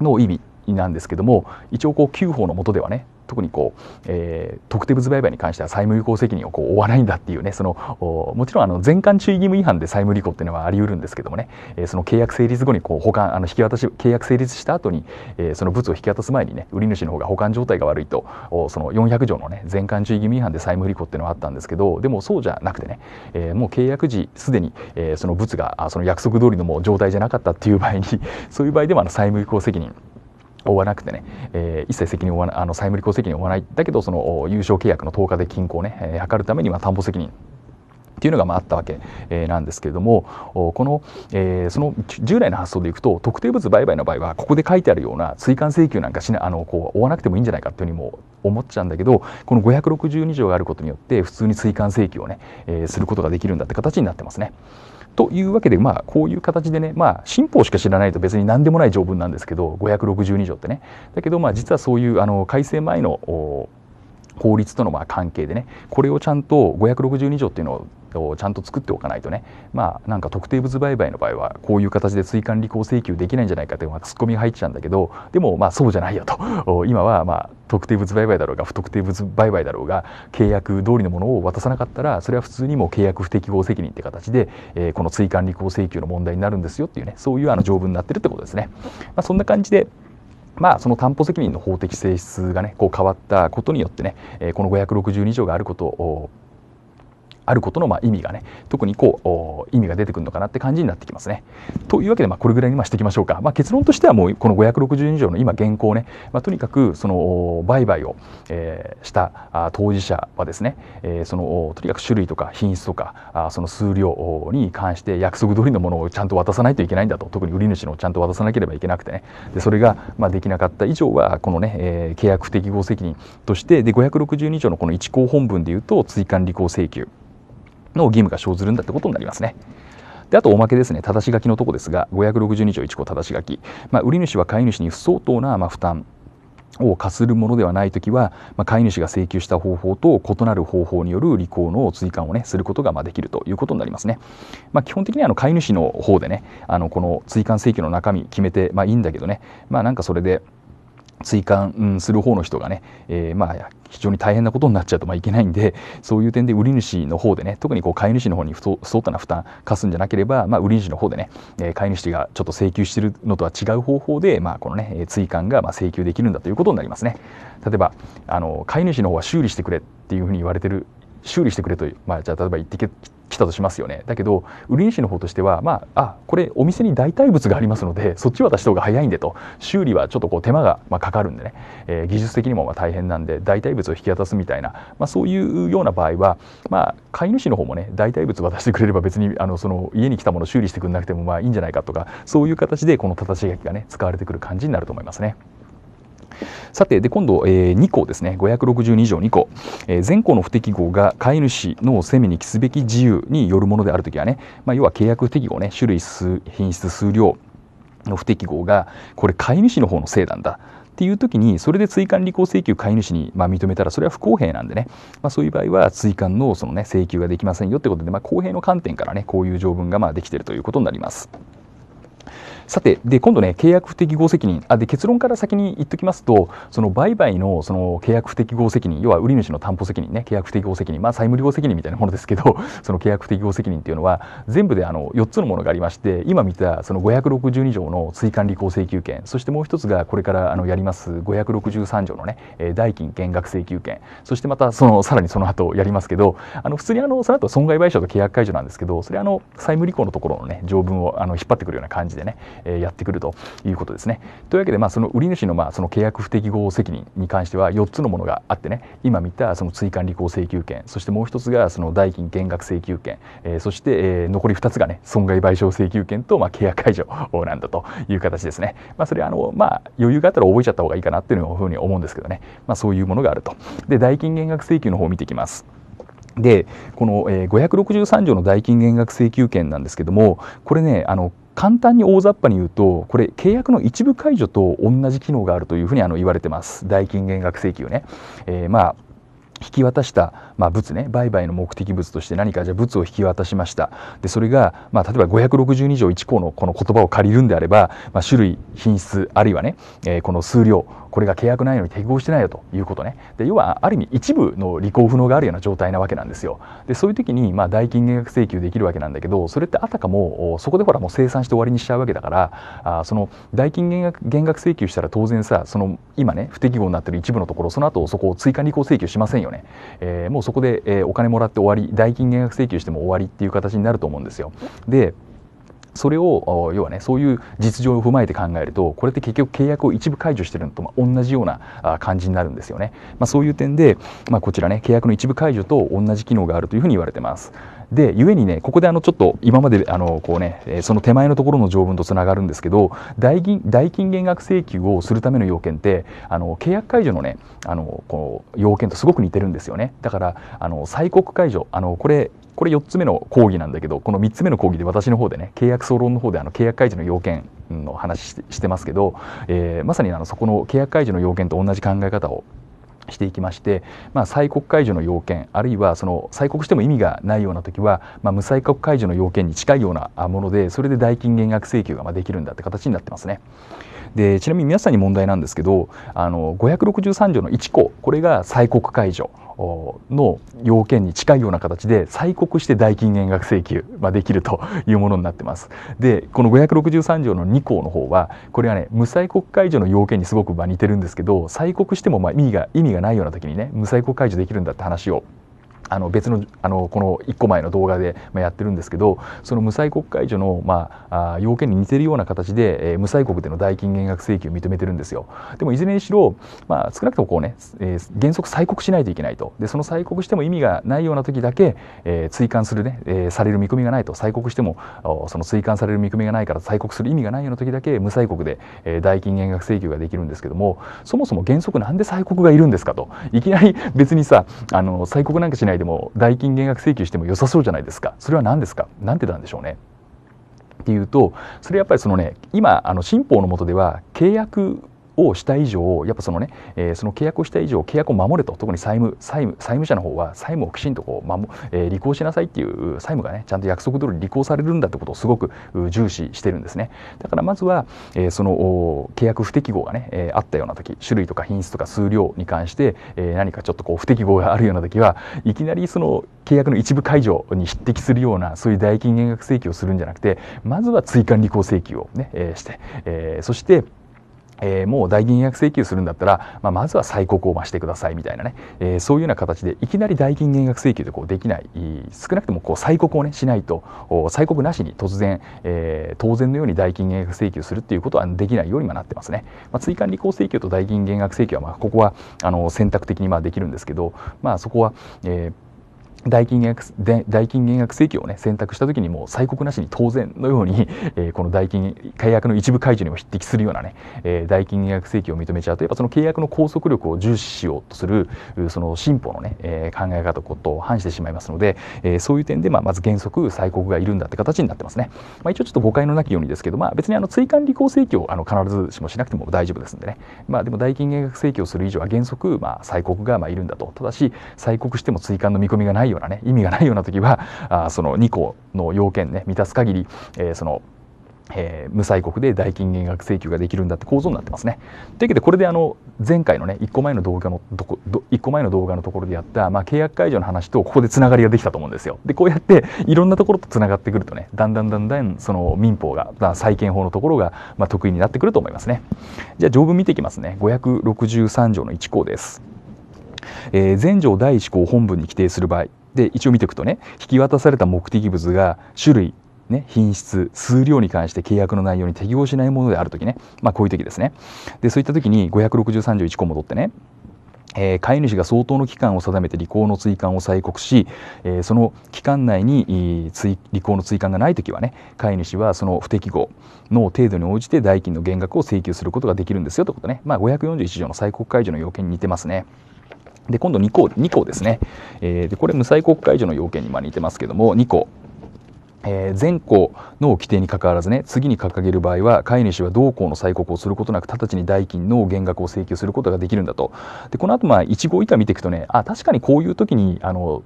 の意味なんですけども一応こう9法の下ではね特にこう、えー、特定物売買に関しては債務有行責任をこう負わないんだっていうねそのもちろんあの全館注意義務違反で債務履行っていうのはあり得るんですけどもね、えー、その契約成立後にこう保管あの引き渡し契約成立した後に、えー、その物を引き渡す前にね売り主の方が保管状態が悪いとその400条のね全館注意義務違反で債務履行っていうのはあったんですけどでもそうじゃなくてね、えー、もう契約時すでに、えー、その物がその約束通りのもう状態じゃなかったっていう場合にそういう場合でもあの債務履行責任負わなくてね、えー、一切責任を負わあの債務履行責任を負わないだけどその優勝契約の10日で均衡をね、えー、図るためには担保責任っていうのがまああったわけなんですけれどもこの、えー、その従来の発想でいくと特定物売買の場合はここで書いてあるような追加請求なんかしなあのこう追わなくてもいいんじゃないかというふうにも思っちゃうんだけどこの562条があることによって普通に追加請求をね、えー、することができるんだって形になってますね。というわけで、まあ、こういう形でね、まあ、新法しか知らないと別に何でもない条文なんですけど562条ってねだけど、まあ、実はそういうあの改正前の法律とのまあ関係でねこれをちゃんと562条っていうのををちゃんと作っておかないとねまあなんか特定物売買の場合はこういう形で追加履行請求できないんじゃないかというツッコミが入っちゃうんだけどでもまあそうじゃないよと今はまあ特定物売買だろうが不特定物売買だろうが契約通りのものを渡さなかったらそれは普通にも契約不適合責任って形で、えー、この追加履行請求の問題になるんですよっていうねそういうあの条文になってるってことですね。まあ、そんな感じでまあ、その担保責任の法的性質が、ね、こう変わったことによってね、えこの562条があることをあることのまあ意味がね特にこう意味が出てくるのかなって感じになってきますね。というわけでまあこれぐらいにましていきましょうか、まあ、結論としてはもうこの560以上の今現行ね、まあ、とにかくその売買を、えした当事者はですね、えそのとにかく種類とか品質とかあその数量に関して約束通りのものをちゃんと渡さないといけないんだと特に売り主のちゃんと渡さなければいけなくてねでそれがまあできなかった以上はこのね、え契約不適合責任としてで562条のこの1項本文でいうと追加履行請求の義務が生ずるんだってことになりますね。であとおまけですね正し書きのとこですが562条1項正し書き、まあ、売り主は買い主に不相当な、まあ、負担を課するものではないときは、まあ、買い主が請求した方法と異なる方法による履行の追加をねすることがまできるということになりますね。まあ、基本的にあの買い主の方でねあのこの追加請求の中身決めてまあいいんだけどねまあなんかそれで追加する方の人がね、えー、まあ非常に大変なことになっちゃうとまあいけないんでそういう点で売り主の方でね特にこう買い主の方に相当な負担課すんじゃなければ、まあ、売り主の方でね、えー、買い主がちょっと請求してるのとは違う方法で、まあ、このね追加がまあ請求できるんだということになりますね。例えばあの買い主の方は修理してくれっていうふうに言われてる修理してくれという、まあ、じゃあ例えば言ってき来たとしますよねだけど売り主の方としてはまああこれお店に代替物がありますのでそっち渡した方が早いんでと修理はちょっとこう手間がまかかるんでね、えー、技術的にもま大変なんで代替物を引き渡すみたいな、まあ、そういうような場合は、まあ、飼い主の方もね代替物渡してくれれば別にあのその家に来たもの修理してくれなくてもまあいいんじゃないかとかそういう形でこのたたし書きがね使われてくる感じになると思いますね。さてで今度、えー、2項ですね562条2項、えー、前項の不適合が飼い主の責めに期すべき自由によるものであるときはね、まあ、要は契約不適合ね種類数品質数量の不適合がこれ飼い主の方のせいなんだっていう時にそれで追加履行請求飼い主にま認めたらそれは不公平なんでね、まあ、そういう場合は追加のその、ね、請求ができませんよってことで、まあ、公平の観点からねこういう条文がまできているということになります。さてで今度ね契約不適合責任あで結論から先に言っときますとその売買のその契約不適合責任要は売り主の担保責任ね契約不適合責任まあ債務履行責任みたいなものですけど その契約不適合責任っていうのは全部であの4つのものがありまして今見たその562条の追加履行請求権そしてもう一つがこれからあのやります563条のね代金減額請求権そしてまたそのさらにその後やりますけどあの普通にあのその後損害賠償と契約解除なんですけどそれあの債務履行のところのね条文をあの引っ張ってくるような感じでねえやってくるということですね。というわけで、まあ、その売り主のまあその契約不適合責任に関しては4つのものがあってね今見たその追加履行請求権そしてもう1つがその代金減額請求権、えー、そして、えー、残り2つがね損害賠償請求権と、まあ、契約解除なんだという形ですね。まあ、それはあの、まあ、余裕があったら覚えちゃった方がいいかなっていうふうに思うんですけどね、まあ、そういうものがあると。で代金減額請求の方を見ていきます。でこの、え563条の代金減額請求権なんですけどもこれねあの簡単に大雑把に言うとこれ契約の一部解除と同じ機能があるというふうにあの言われてます代金減額請求ね、えー、まあ引き渡した、まあ、物ね売買の目的物として何かじゃあ物を引き渡しましたでそれが、まあ、例えば562条1項のこの言葉を借りるんであれば、まあ、種類品質あるいはね、えー、この数量これが契約内容に適合してないよということねで要はある意味一部の履行不能があるような状態なわけなんですよでそういう時にまあ代金減額請求できるわけなんだけどそれってあたかもそこでほらもう生産して終わりにしちゃうわけだからあその代金減額減額請求したら当然さその今ね不適合になってる一部のところその後そこを追加履行請求しませんよね、えー、もうそこで、えー、お金もらって終わり代金減額請求しても終わりっていう形になると思うんですよでそれを要はねそういう実情を踏まえて考えるとこれって結局契約を一部解除してるのと同じような感じになるんですよね、まあ、そういう点で、まあ、こちらね契約の一部解除と同じ機能があるというふうに言われてますで故にねここであのちょっと今まであのこうねその手前のところの条文とつながるんですけど代金代金減額請求をするための要件ってあの契約解除のねあのこう要件とすごく似てるんですよねだからあの催告解除あのこれこれ4つ目の講義なんだけどこの3つ目の講義で私の方でね契約総論の方であの契約解除の要件の話してますけど、えー、まさにあのそこの契約解除の要件と同じ考え方をしていきまして、まあ、催告解除の要件あるいはその催告しても意味がないような時は、まあ、無催告解除の要件に近いようなものでそれで代金減額請求ができるんだって形になってますね。でちなみに皆さんに問題なんですけどあの563条の1項これが催告解除の要件に近いような形で催告して代金減額請求ができるというものになってます。でこの563条の2項の方はこれはね無催告解除の要件にすごく似てるんですけど催告してもまあ意味が意味がないような時にね無催告解除できるんだって話をあの別のあのこの1個前の動画でやってるんですけどその無債国解除の、まあ、要件に似てるような形で、えー、無債国での代金減額請求を認めてるんですよ。でもいずれにしろ、まあ、少なくともこうね、えー、原則催告しないといけないとでその催告しても意味がないような時だけ、えー、追加するね、えー、される見込みがないと催告してもその追加される見込みがないから催告する意味がないような時だけ無催告で、えー、代金減額請求ができるんですけどもそもそも原則なんで催告がいるんですかといきなり別にさあの催告なんかしないでも代金減額請求しても良さそうじゃないですかそれは何ですか何てなんでしょうねっていうとそれやっぱりそのね今あの新法の下では契約をした以上やっぱそのね、えー、その契約をした以上契約を守れと特に債務債務債務者の方は債務をきちんとこう、守、えー、履行しなさいっていう債務がねちゃんと約束通り履行されるんだってことをすごく重視してるんですねだからまずは、えー、その契約不適合がね、えー、あったような時種類とか品質とか数量に関して、えー、何かちょっとこう不適合があるような時はいきなりその契約の一部解除に匹敵するようなそういう代金減額請求をするんじゃなくてまずは追加履行請求をね、えー、して、えー、そしてえー、もう代金減額請求するんだったら、まあ、まずは催告を増してくださいみたいなね、えー、そういうような形でいきなり代金減額請求でこうできない少なくともこう催告を、ね、しないと催告なしに突然、えー、当然のように代金減額請求するっていうことはできないようになってますね、まあ、追加履行請求と代金減額請求はまあここはあの選択的にまあできるんですけど、まあ、そこは、えー大金減額大金減額請求を、ね、選択した時にもう催告なしに当然のように、えー、この代金契約の一部解除にも匹敵するようなね、えー、代金減額請求を認めちゃうとやっぱその契約の拘束力を重視しようとするその進歩のね、えー、考え方とことを反してしまいますので、えー、そういう点で、まあ、まず原則催告がいるんだって形になってますね、まあ、一応ちょっと誤解のなきようにですけど、まあ、別にあの追加履行請求をあの必ずしもしなくても大丈夫ですんでね、まあ、でも代金減額請求をする以上は原則、まあ、催告がまあいるんだとただし催告しても追加の見込みがないないようなね意味がないような時はあその2個の要件ね満たす限り、えー、そのえー、無催告で代金減額請求ができるんだって構造になってますね。というわけでこれであの前回のね1個前の動画のどこど1個前の動画のところでやった、まあ、契約解除の話とここでつながりができたと思うんですよ。でこうやっていろんなところとつながってくるとねだんだんだんだんその民法が、まあ、債権法のところが、まあ、得意になってくると思いますね。じゃあ条文見ていきますね。563条の1項です。えー、前条第1項本文に規定する場合で一応見ていくとね引き渡された目的物が種類ね、品質数量に関して契約の内容に適合しないものである時ね、まあ、こういう時ですねでそういった時に563条1項戻ってね、えー、飼い主が相当の期間を定めて履行の追加を催告し、えー、その期間内に追履行の追加がない時はね飼い主はその不適合の程度に応じて代金の減額を請求することができるんですよということね、まあ、541条の催告解除の要件に似てますね。で今度2項 ,2 項ですね、えー、でこれ無債国解除の要件に似てますけども2項えー、前項の規定にかかわらずね次に掲げる場合は飼い主は同項の催告をすることなく直ちに代金の減額を請求することができるんだとでこの後まあ1号以下見ていくとねあ確かにこういう時にあの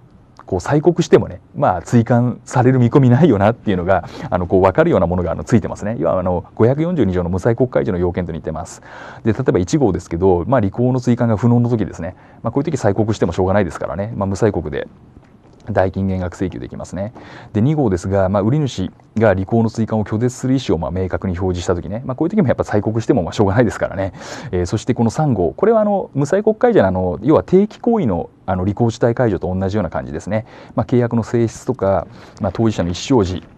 こう催告してもね、まあ、追加される見込みないよなっていうのがあのこう分かるようなものがあのついてますね要はあの542条の無催告解除の要件と似てますで例えば1号ですけど、まあ、履行の追加が不能の時ですね、まあ、こういう時催告してもしょうがないですからね、まあ、無催告で代金減額請求できますね。で2号ですが、まあ、売り主が履行の追加を拒絶する意思をまあ明確に表示した時ね、まあ、こういう時もやっぱ催告してもまあしょうがないですからね、えー、そしてこの3号これはあの無催告解除のあの要は定期行為のあの履行自体解除と同じような感じですね、まあ、契約の性質とか、まあ、当事者の意思表示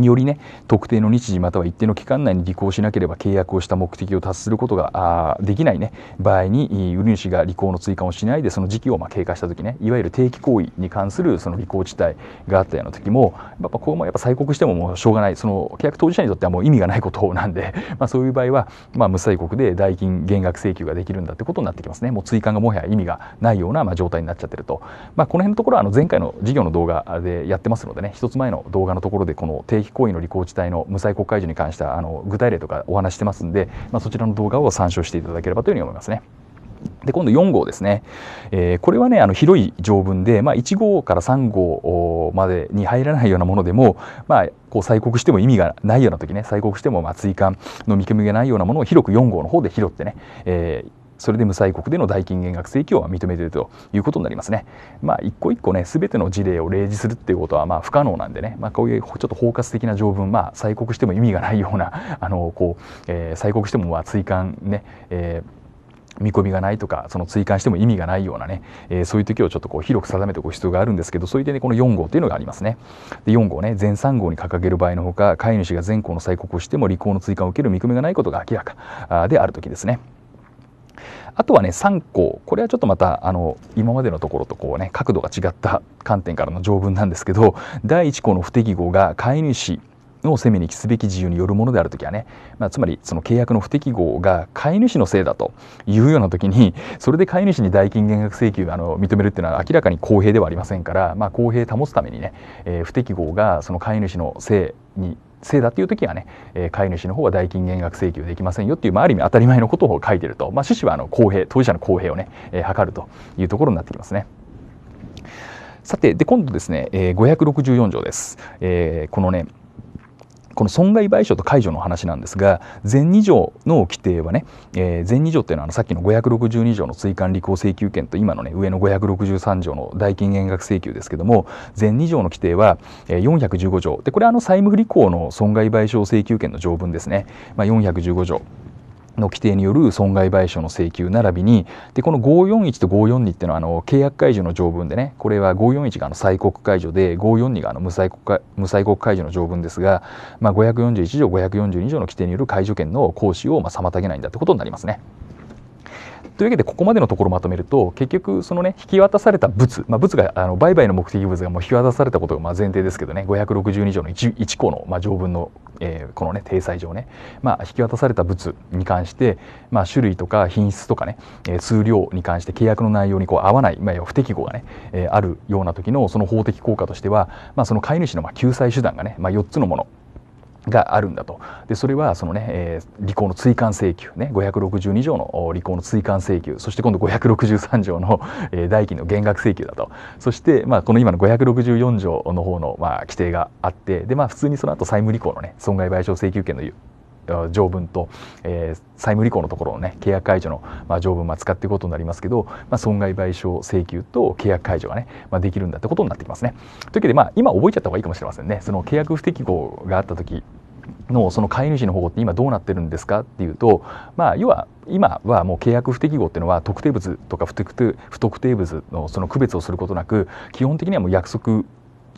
によりね特定の日時または一定の期間内に履行しなければ契約をした目的を達することができないね場合に売り主が履行の追加をしないでその時期をまあ経過した時ねいわゆる定期行為に関するその履行地帯があったような時もやっぱこれもやっぱ催告してももうしょうがないその契約当事者にとってはもう意味がないことなんで、まあ、そういう場合は、まあ、無催告で代金減額請求ができるんだってことになってきますねもう追加がもはや意味がないようなまあ状態になっちゃってると、まあ、この辺のところはあの前回の事業の動画でやってますのでね一つ前の動画のところでこの定期非行為の履行地帯の無罪国会時に関してはあの具体例とかお話してますんで、まあ、そちらの動画を参照していただければというふうに思いますね。で今度4号ですね、えー、これはねあの広い条文で、まあ、1号から3号までに入らないようなものでも、まあ、こう催告しても意味がないような時ね催告してもま追加の見込みがないようなものを広く4号の方で拾ってね、えーそれで無債国での代金減額請求は認めているということになりますね。まあ、一個一個ね、すべての事例を例示するっていうことはまあ不可能なんでね、まあ、こういうちょっと包括的な条文、まあ、催告しても意味がないような、あのこうえー、催告してもまあ追加ね、えー見込みがないとかその追加しても意味がないようなね、えー、そういう時をちょっとこう広く定めておく必要があるんですけどそういう点でこの4号というのがありますねで4号ね全3号に掲げる場合のほか飼い主が全項の催告をしても履行の追加を受ける見込みがないことが明らかである時ですね。あとはね3個、これはちょっとまたあの今までのところとこうね角度が違った観点からの条文なんですけど第1項の不適合が飼い主の責めに帰すべき事由によるものである時はね、まあ、つまりその契約の不適合が飼い主のせいだというような時にそれで飼い主に代金減額請求あの認めるっていうのは明らかに公平ではありませんから、まあ、公平保つためにね、えー、不適合がその飼い主のせいにせいだっていう時はね、えー、飼い主の方は代金減額請求できませんよっていう、まあ、ある意味当たり前のことを書いてると、まあ、趣旨はあの公平当事者の公平をね、えー、図るというところになってきますね。さてで今度ですね、えー、564条です、えー、このねこの損害賠償と解除の話なんですが全2条の規定はね、えー、全2条っていうのはあのさっきの562条の追加履行請求権と今のね上の563条の代金減額請求ですけども全2条の規定は415条でこれはあの債務不履行の損害賠償請求権の条文ですね、まあ、415条。の規定による損害賠償の請求並びにでこの541と542っていうのはあの契約解除の条文でねこれは541があの催告解除で542があの無催告無催告解除の条文ですが、まあ、541条542条の規定による解除権の行使をまあ妨げないんだってことになりますね。というわけでここまでのところをまとめると結局そのね引き渡された物、まあ、物があの売買の目的物がもう引き渡されたことがまあ前提ですけどね562条の 1, 1項のまあ条文の、えー、このね体裁上ね、まあ、引き渡された物に関して、まあ、種類とか品質とかね、えー、数量に関して契約の内容にこう合わない、まあ、不適合がね、えー、あるような時のその法的効果としては、まあ、その飼い主のまあ救済手段がね、まあ、4つのものがあるんだとでそれはそのね、えー、履行の追加請求ね562条の履行の追加請求そして今度563条の、えー、代金の減額請求だとそして、まあ、この今の564条の方の、まあ、規定があってで、まあ、普通にその後債務履行のね損害賠償請求権の条文と、えー、債務履行のところのね契約解除の、まあ、条文を使っていくことになりますけど、まあ、損害賠償請求と契約解除がね、まあ、できるんだってことになってきますね。というわけで、まあ、今覚えちゃった方がいいかもしれませんね。その契約不適合があった時のその飼い主の保護って今どうなってるんですかっていうと、まあ、要は今はもう契約不適合っていうのは特定物とか不特定物のその区別をすることなく基本的にはもう約束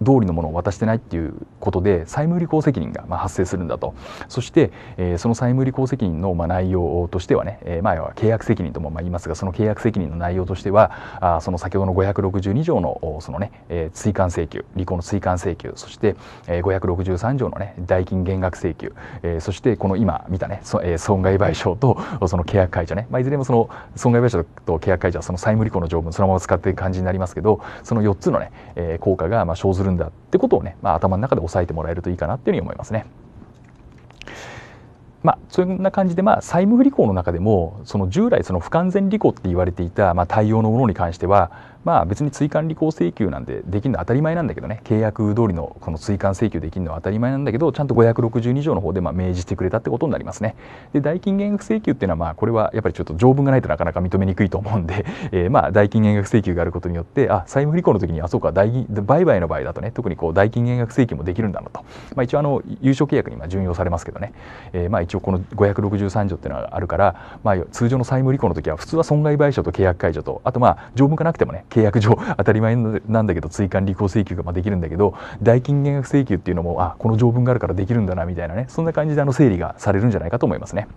通りのものを渡してないっていうことで債務履行責任がまあ発生するんだとそして、えー、その債務履行責任のまあ内容としてはね、えー、前は契約責任ともま言いますがその契約責任の内容としてはあその先ほどの562条のそのね、えー、追加請求履行の追加請求そして、え563条のね代金減額請求、えそしてこの今見たねそ、え損害賠償と その契約解除ね、まあ、いずれもその損害賠償と契約解除はその債務履行の条文そのまま使っている感じになりますけどその4つのね、え効果がまあ生ずるるんだってことをね、まあ、頭の中で押さえてもらえるといいかなっていうふうに思いますね。まあ、そんな感じで、まあ、債務不履行の中でもその従来その不完全履行って言われていた、まあ、対応のものに関しては、まあ別に追加履行請求なんてできるのは当たり前なんだけどね契約通りのこの追加請求できるのは当たり前なんだけどちゃんと562条の方でまあ明示してくれたってことになりますね。で代金減額請求っていうのはまあこれはやっぱりちょっと条文がないとなかなか認めにくいと思うんで、えー、まあ代金減額請求があることによってあ債務不履行の時にあそうか代売買の場合だとね特にこう代金減額請求もできるんだなと、まあ、一応あの有償契約にまあ準用されますけどね、えー、まあ一応この563条っていうのがあるから、まあ、通常の債務履行の時は普通は損害賠償と契約解除とあとまあ条文がなくてもね契約上 当たり前なんだけど追加履行請求ができるんだけど代金減額請求っていうのもあこの条文があるからできるんだなみたいなねそんな感じであの整理がされるんじゃないかと思いますね。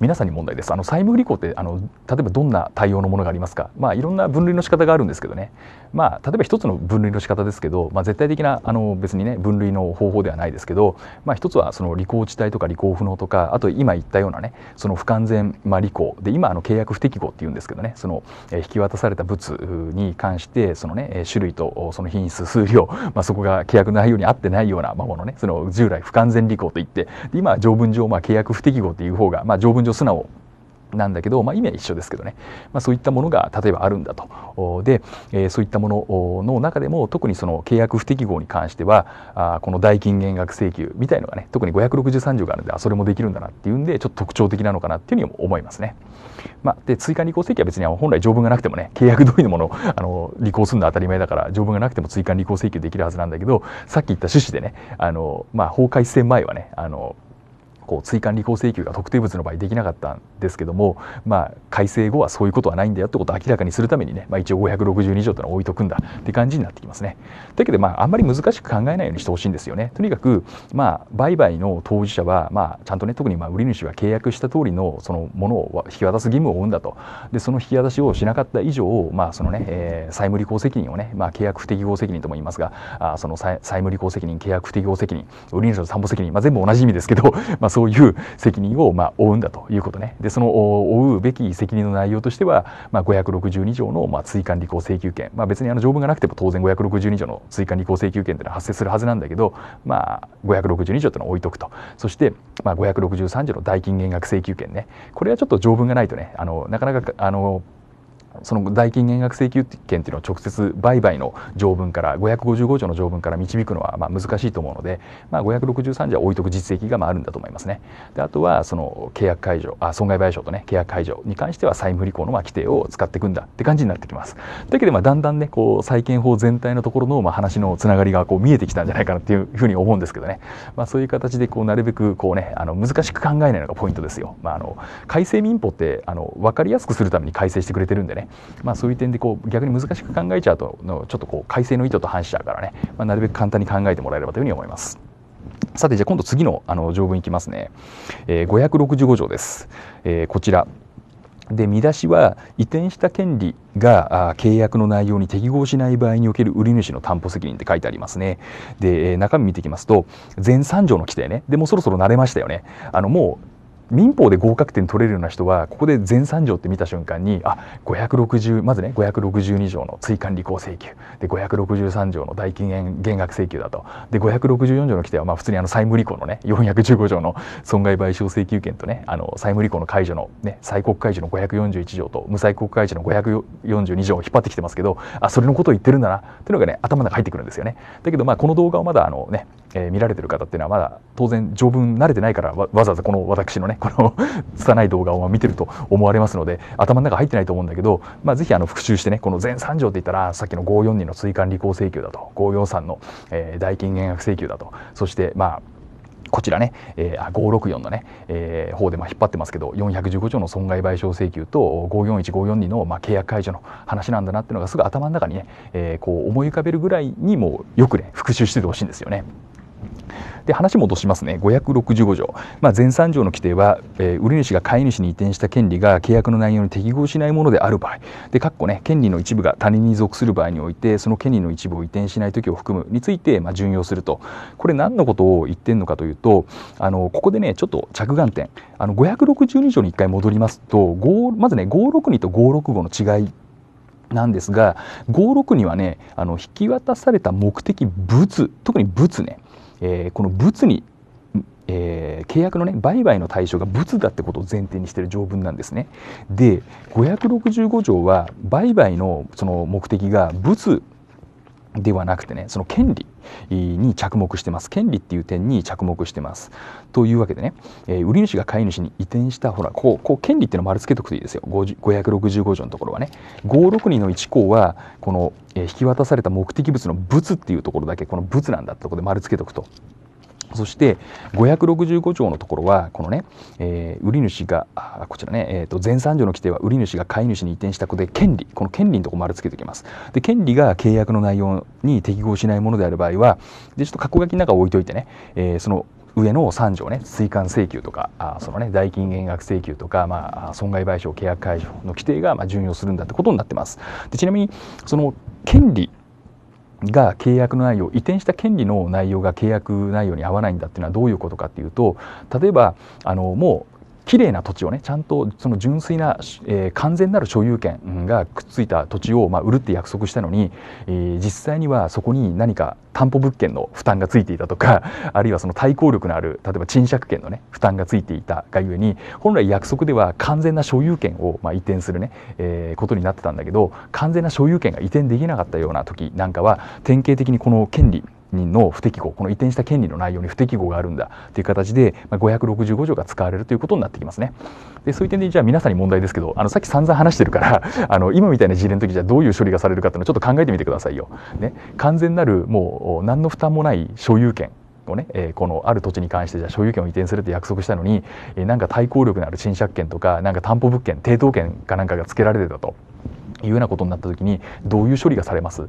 皆さんに問題ですあの債務不履行ってあの例えばどんな対応のものがありますか、まあ、いろんな分類の仕方があるんですけどねまあ、例えば一つの分類の仕方ですけど、まあ、絶対的なあの別にね分類の方法ではないですけど、まあ、一つはその履行地帯とか履行不能とかあと今言ったようなねその不完全、まあ、履行で今あの契約不適合っていうんですけどねその引き渡された物に関してそのね種類とその品質数量、まあ、そこが契約内容に合ってないようなものねその従来不完全履行といって今は条文上まあ契約不適合という方が、まあ、条文上素直なんだけど、まあ、意味は一緒ですけどね、まあ、そういったものが例えばあるんだとで、えー、そういったものの中でも特にその契約不適合に関してはあこの代金減額請求みたいのがね特に563条があるのであそれもできるんだなっていうんでちょっと特徴的なのかなっていうふうに思いますね。まあ、で追加履行請求は別に本来条文がなくてもね契約通りのものをあの履行するのは当たり前だから条文がなくても追加履行請求できるはずなんだけどさっき言った趣旨でねあの、まあ、法改正前はねあのこう追加履行請求が特定物の場合できなかったんですけども、まあ、改正後はそういうことはないんだよってことを明らかにするためにね、まあ、一応562条というのは置いとくんだって感じになってきますね。だけど、まあ、あんまり難しく考えないようにしてほしいんですよね。とにかく、まあ、売買の当事者は、まあ、ちゃんとね特にまあ売り主が契約した通りのそのものを引き渡す義務を負うんだとでその引き渡しをしなかった以上、まあそのねえー、債務履行責任をね、まあ、契約不適合責任とも言いますがあその債務履行責任契約不適合責任売り主の担保責任、まあ、全部同じ意味ですけど、まあ、そういう責任をまあ負うんだということねでその負うべき責任の内容としては、まあ、562条のまあ追加履行請求権、まあ、別にあの条文がなくても当然562条の追加履行請求権というのは発生するはずなんだけど、まあ、562条というのは置いとくとそして、まあ、563条の代金減額請求権ねこれはちょっと条文がないとねあのなかなかあのその代金減額請求権というのを直接売買の条文から555条の条文から導くのはまあ難しいと思うので、まあ、563条は置いとく実績がまああるんだと思いますね。であとはその契約解除あ損害賠償とね契約解除に関しては債務履行のまあ規定を使っていくんだって感じになってきます。だけでまあだんだんねこう債権法全体のところのまあ話のつながりがこう見えてきたんじゃないかなっていうふうに思うんですけどね、まあ、そういう形でこうなるべくこう、ね、あの難しく考えないのがポイントですよ。まあ、あの改正民法ってあの分かりやすくするために改正してくれてるんでねまあ、そういう点でこう逆に難しく考えちゃうとのちょっとこう改正の意図と反しちゃうからね、まあ、なるべく簡単に考えてもらえればというふうに思います。さてじゃあ今度次のあの条文いきますね、えー、565条です、えー、こちらで見出しは移転した権利があ契約の内容に適合しない場合における売り主の担保責任って書いてありますね。で、え中身見ていきますと、全3条の規定ね。でもそろそろ慣れましたよね。あの、もう民法で合格点取れるような人はここで全3条って見た瞬間にあ560まずね562条の追加履行請求で563条の代金減額請求だとで564条の規定はまあ普通にあの債務履行のね415条の損害賠償請求権とねあの債務履行の解除のね債国解除の541条と無債国解除の542条を引っ張ってきてますけどあそれのことを言ってるんだなというのがね頭の中入ってくるんですよね。だけどまあこの動画をまだあのね、えー、見られてる方っていうのはまだ当然条文慣れてないからわざわざこの私のねこの拙い動画を見てると思われますので頭の中入ってないと思うんだけど、まあ、ぜひあの復習してねこの全3条って言ったらさっきの542の追加履行請求だと543の、えー、代金減額請求だとそしてまあこちらね、えー、564のね、えー、方でまあ引っ張ってますけど415条の損害賠償請求と541542のまあ契約解除の話なんだなっていうのがすぐ頭の中にね、えー、こう思い浮かべるぐらいにもよくね復習しててほしいんですよね。で話戻しますね565条、まあ、前3条の規定は、えー、売り主が買い主に移転した権利が契約の内容に適合しないものである場合でかっこね権利の一部が他人に属する場合においてその権利の一部を移転しない時を含むについて、まあ、順用するとこれ何のことを言ってるのかというとあのここでねちょっと着眼点あの562条に1回戻りますとまずね562と565の違いなんですが562はねあの引き渡された目的物特に物ねえー、この物に、えー、契約のね売買の対象が仏だってことを前提にしてる条文なんですね。で565条は売買のその目的が仏ではなくてねその権利に着目してます権利っていう点に着目してますというわけでね、えー、売り主が買い主に移転したほらこうこう権利っていうの丸つけておくといいですよ565条のところはね562の1項はこの、えー、引き渡された目的物の物っていうところだけこの物なんだってところで丸つけておくとそして565条のところはこのね、えー、売主がこちらね、えー、と前三条の規定は売主が買い主に移転したことで権利この権利のところ丸つけておきますで権利が契約の内容に適合しないものである場合はでちょっと括弧書きの中置いといてね、えー、その上の3条ね追加請求とかあそのね代金減額請求とか、まあ、損害賠償契約解除の規定が、まあ、順用するんだってことになってますでちなみにその権利が契約の内容移転した権利の内容が契約内容に合わないんだっていうのはどういうことかっていうと例えばあのもう綺麗な土地をねちゃんとその純粋な、えー、完全なる所有権がくっついた土地を、まあ、売るって約束したのに、えー、実際にはそこに何か担保物件の負担がついていたとか あるいはその対抗力のある例えば賃借権のね負担がついていたがゆえに本来約束では完全な所有権を、まあ、移転するね、えー、ことになってたんだけど完全な所有権が移転できなかったような時なんかは典型的にこの権利の不適合この移転した権利の内容に不適合があるんだという形で、ま565条が使われるということになってきますね。でそういう点でじゃあ皆さんに問題ですけどあのさっき散々話してるから あの今みたいな事例の時じゃどういう処理がされるかっていうのをちょっと考えてみてくださいよ。ね、完全なるもう何の負担もない所有権をね、えー、このある土地に関してじゃ所有権を移転するって約束したのに、えー、なんか対抗力のある賃借権とかなんか担保物件抵当権かなんかが付けられてたと。いうようなことになった時にどういう処理がされます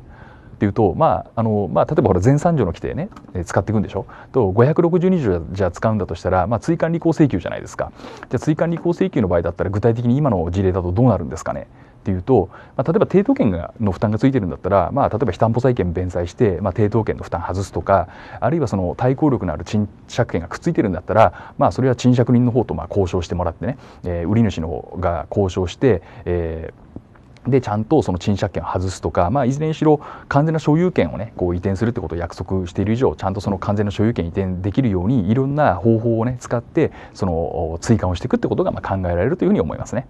っていうと、まああのまあ、例えばほら全3条の規定ね、使っていくんでしょと562条じゃ使うんだとしたら、まあ、追加履行請求じゃないですかじゃあ追加履行請求の場合だったら具体的に今の事例だとどうなるんですかねっていうと、まあ、例えば抵当権がの負担がついてるんだったら、まあ、例えば非担保債権弁済して、まあ、抵当権の負担外すとかあるいはその対抗力のある賃借権がくっついてるんだったら、まあ、それは賃借人の方とまあ交渉してもらってね、えー、売り主の方が交渉して、えーでちゃんとその賃借権を外すとか、まあ、いずれにしろ完全な所有権を、ね、こう移転するってことを約束している以上ちゃんとその完全な所有権移転できるようにいろんな方法を、ね、使ってその追加をしていくってことがまあ考えられるというふうに思いますね。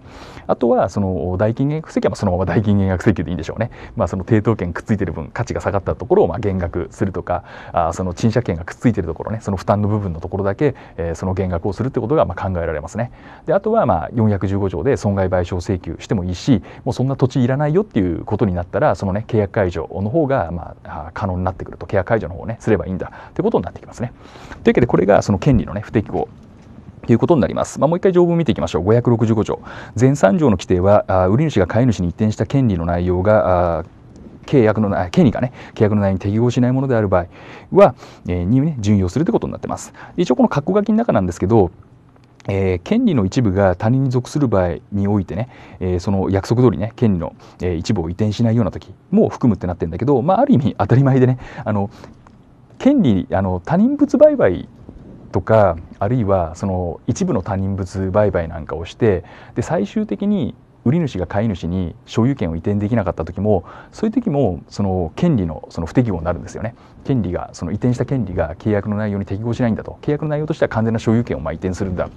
あとはその代金減額請求はそのまま代金減額請求でいいんでしょうね。まあ、その抵当権くっついてる分価値が下がったところをまあ減額するとかあその賃借権がくっついてるところねその負担の部分のところだけ、えー、その減額をするってことがまあ考えられますね。であとはまあ415条で損害賠償請求してもいいしもうそんな土地いらないよっていうことになったらそのね契約解除の方がまあ可能になってくると契約解除の方をねすればいいんだってことになってきますね。というわけでこれがその権利のね不適合ということになります。まあ、もう一回条文見ていきましょう。565条。全3条の規定は、あ売主が買い主に移転した権利の内容が、契約の権利がね、契約の内容に適合しないものである場合は、えー、に、ね、順用するということになってます。一応この括弧書きの中なんですけど、えー、権利の一部が他人に属する場合においてね、えー、その約束通りね権利の、えー、一部を移転しないような時も含むってなってるんだけど、まあ、ある意味当たり前でねあの権利あの他人物売買とかあるいはその一部の他人物売買なんかをしてで最終的に売り主が買い主に所有権を移転できなかった時もそういう時もその権利のその不適合になるんですよね権利がその移転した権利が契約の内容に適合しないんだと契約の内容としては完全な所有権をま移転するんだっ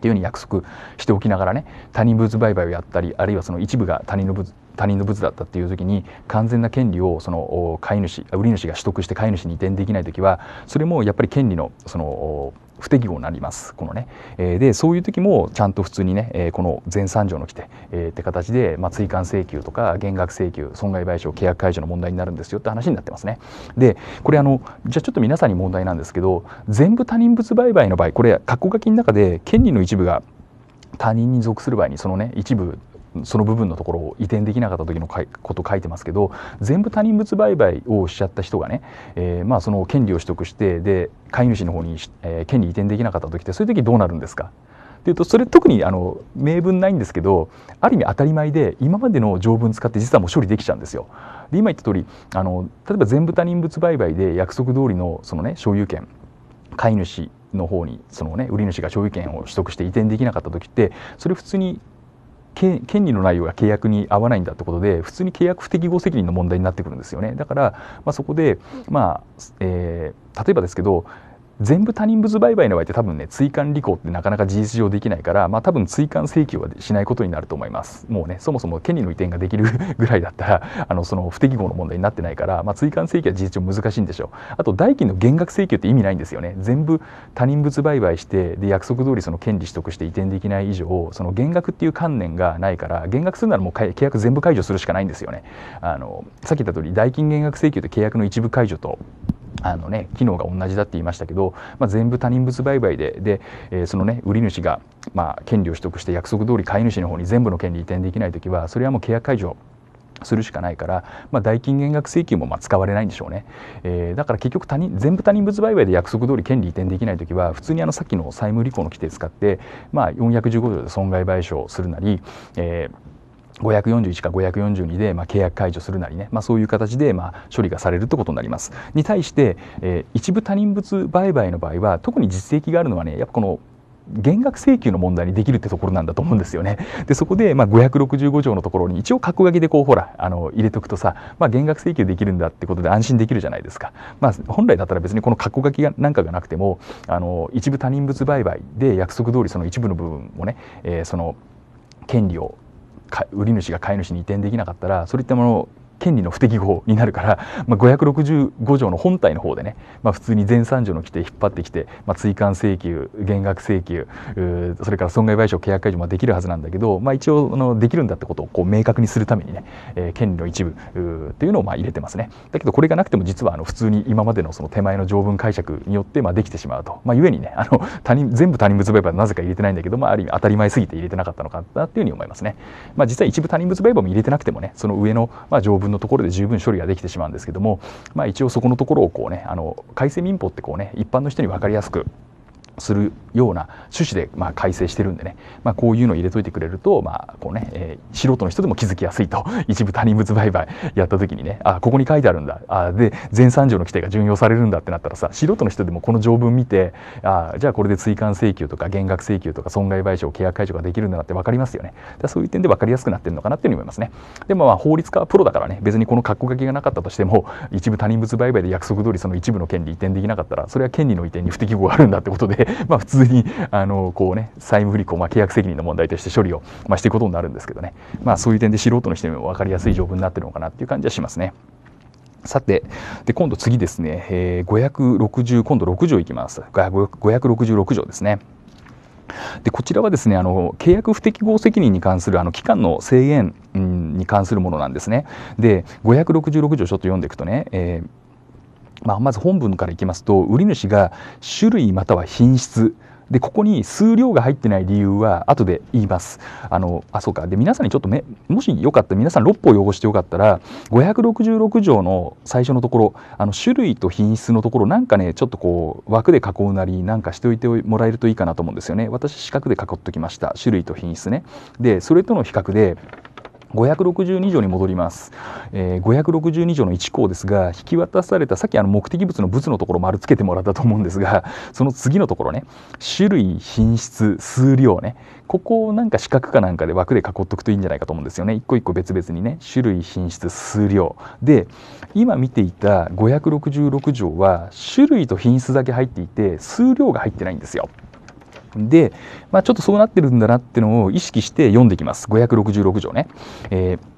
ていうふうに約束しておきながらね他人物売買をやったりあるいはその一部が他人の物他人の物だったっていう時に完全な権利をその買い主売り主が取得して買い主に移転できない時はそれもやっぱり権利のその不適合になりますこのね、えー、でそういう時もちゃんと普通にね、えー、この全3条の規定、えー、って形で、まあ、追加請求とか減額請求損害賠償契約解除の問題になるんですよって話になってますねでこれあのじゃあちょっと皆さんに問題なんですけど全部他人物売買の場合これ括弧書きの中で権利の一部が他人に属する場合にそのね一部その部分のところを移転できなかった時のこと書いてますけど全部他人物売買をしちゃった人がね、えー、まあその権利を取得してで飼い主の方に、えー、権利移転できなかった時ってそういう時どうなるんですかっていうとそれ特にあの明文ないんですけどある意味当たり前で今までの条文使って実はもう処理できちゃうんですよ。で今言った通りあの例えば全部他人物売買で約束通りのそのね所有権飼い主の方にそのね売り主が所有権を取得して移転できなかった時ってそれ普通に権利の内容が契約に合わないんだってことで普通に契約不適合責任の問題になってくるんですよねだから、まあ、そこで、まあえー、例えばですけど全部他人物売買の場合って多分ね追加履行ってなかなか事実上できないから、まあ、多分追加請求はしないことになると思いますもうねそもそも権利の移転ができるぐらいだったらあのその不適合の問題になってないから、まあ、追加請求は事実上難しいんでしょうあと代金の減額請求って意味ないんですよね全部他人物売買してで約束通りその権利取得して移転できない以上その減額っていう観念がないから減額するならもう契約全部解除するしかないんですよねあのさっき言った通り代金減額請求って契約の一部解除とあのね、機能が同じだって言いましたけど、まあ、全部他人物売買でで、えー、そのね売り主が、まあ、権利を取得して約束通り買い主の方に全部の権利移転できない時はそれはもう契約解除するしかないから、まあ、代金減額請求もまあ使われないんでしょうね、えー、だから結局他人全部他人物売買で約束通り権利移転できない時は普通にあのさっきの債務履行の規定使って、まあ、415条で損害賠償するなり、えー541か542で、まあ、契約解除するなりね、まあ、そういう形で、まあ、処理がされるってことになります。に対して、えー、一部他人物売買の場合は特に実績があるのはねやっぱこの減額請求の問題にできるってところなんだと思うんですよね。でそこでまあ565条のところに一応格書きでこうほらあの入れとくとさ、まあ、減額請求できるんだってことで安心できるじゃないですか。まあ、本来だったら別にこの格書きがなんかがなくてもあの一部他人物売買で約束通りその一部の部分をね、えー、その権利を売り主が買い主に移転できなかったらそういったものを権利の不適合になるから、まあ、565条の本体の方でね、まあ、普通に全3条の規定引っ張ってきて、まあ、追加請求減額請求それから損害賠償契約解除もできるはずなんだけど、まあ、一応あのできるんだってことをこう明確にするためにね、えー、権利の一部っていうのをまあ入れてますね。だけどこれがなくても実はあの普通に今までのその手前の条文解釈によってまあできてしまうと、まあ、ゆえにねあの他人全部他人物売買、なぜか入れてないんだけど、まあ、ある意味当たり前すぎて入れてなかったのかなっていうふうに思いますね。まあ、実際一部他人物売買も入れてなくてもねその上のまあ条文のところで十分処理ができてしまうんですけども、まあ、一応そこのところをこうねあの改正民法ってこうね一般の人に分かりやすくするような趣旨で、まあ、改正してるんでね、まあ、こういうの入れといてくれると、まあこうねえー、素人の人でも気づきやすいと 一部他人物売買やった時にねあここに書いてあるんだあで全三条の規定が順用されるんだってなったらさ素人の人でもこの条文見てあじゃあこれで追加請求とか減額請求とか損害賠償契約解除ができるんだなって分かりますよねそういう点で分かりやすくなってるのかなっていうふうに思いますねでもまあ法律家はプロだからね別にこの括弧書きがなかったとしても一部他人物売買で約束通りその一部の権利移転できなかったらそれは権利の移転に不適合があるんだってことで まあ普通にあのこう、ね、債務不履行、まあ、契約責任の問題として処理を、まあ、していくことになるんですけどね、まあ、そういう点で素人の人にも分かりやすい条文になってるのかなっていう感じはしますね。さて、で今度次ですね、えー、560、今度6条いきます。566条ですね。でこちらはですねあの契約不適合責任に関するあの期間の制限、うん、に関するものなんですね。で566条ちょっと読んでいくとね、えーまあ、まず本文からいきますと売主が種類または品質でここに数量が入ってない理由は後で言います。あのあそうかで皆さんにちょっとめもしよかったら皆さん6歩汚してよかったら566条の最初のところあの種類と品質のところなんかねちょっとこう枠で囲うなりなんかしておいてもらえるといいかなと思うんですよね。私四角で囲っおきました種類と品質ね。でそれとの比較で562条に戻ります、えー、562条の1項ですが引き渡されたさっきあの目的物の物のところ丸つけてもらったと思うんですがその次のところね種類品質数量ねここをなんか四角かなんかで枠で囲っとくといいんじゃないかと思うんですよね一個一個別々にね種類品質数量で今見ていた566条は種類と品質だけ入っていて数量が入ってないんですよ。で、まあ、ちょっとそうなってるんだなってのを意識して読んできます566条ね。えー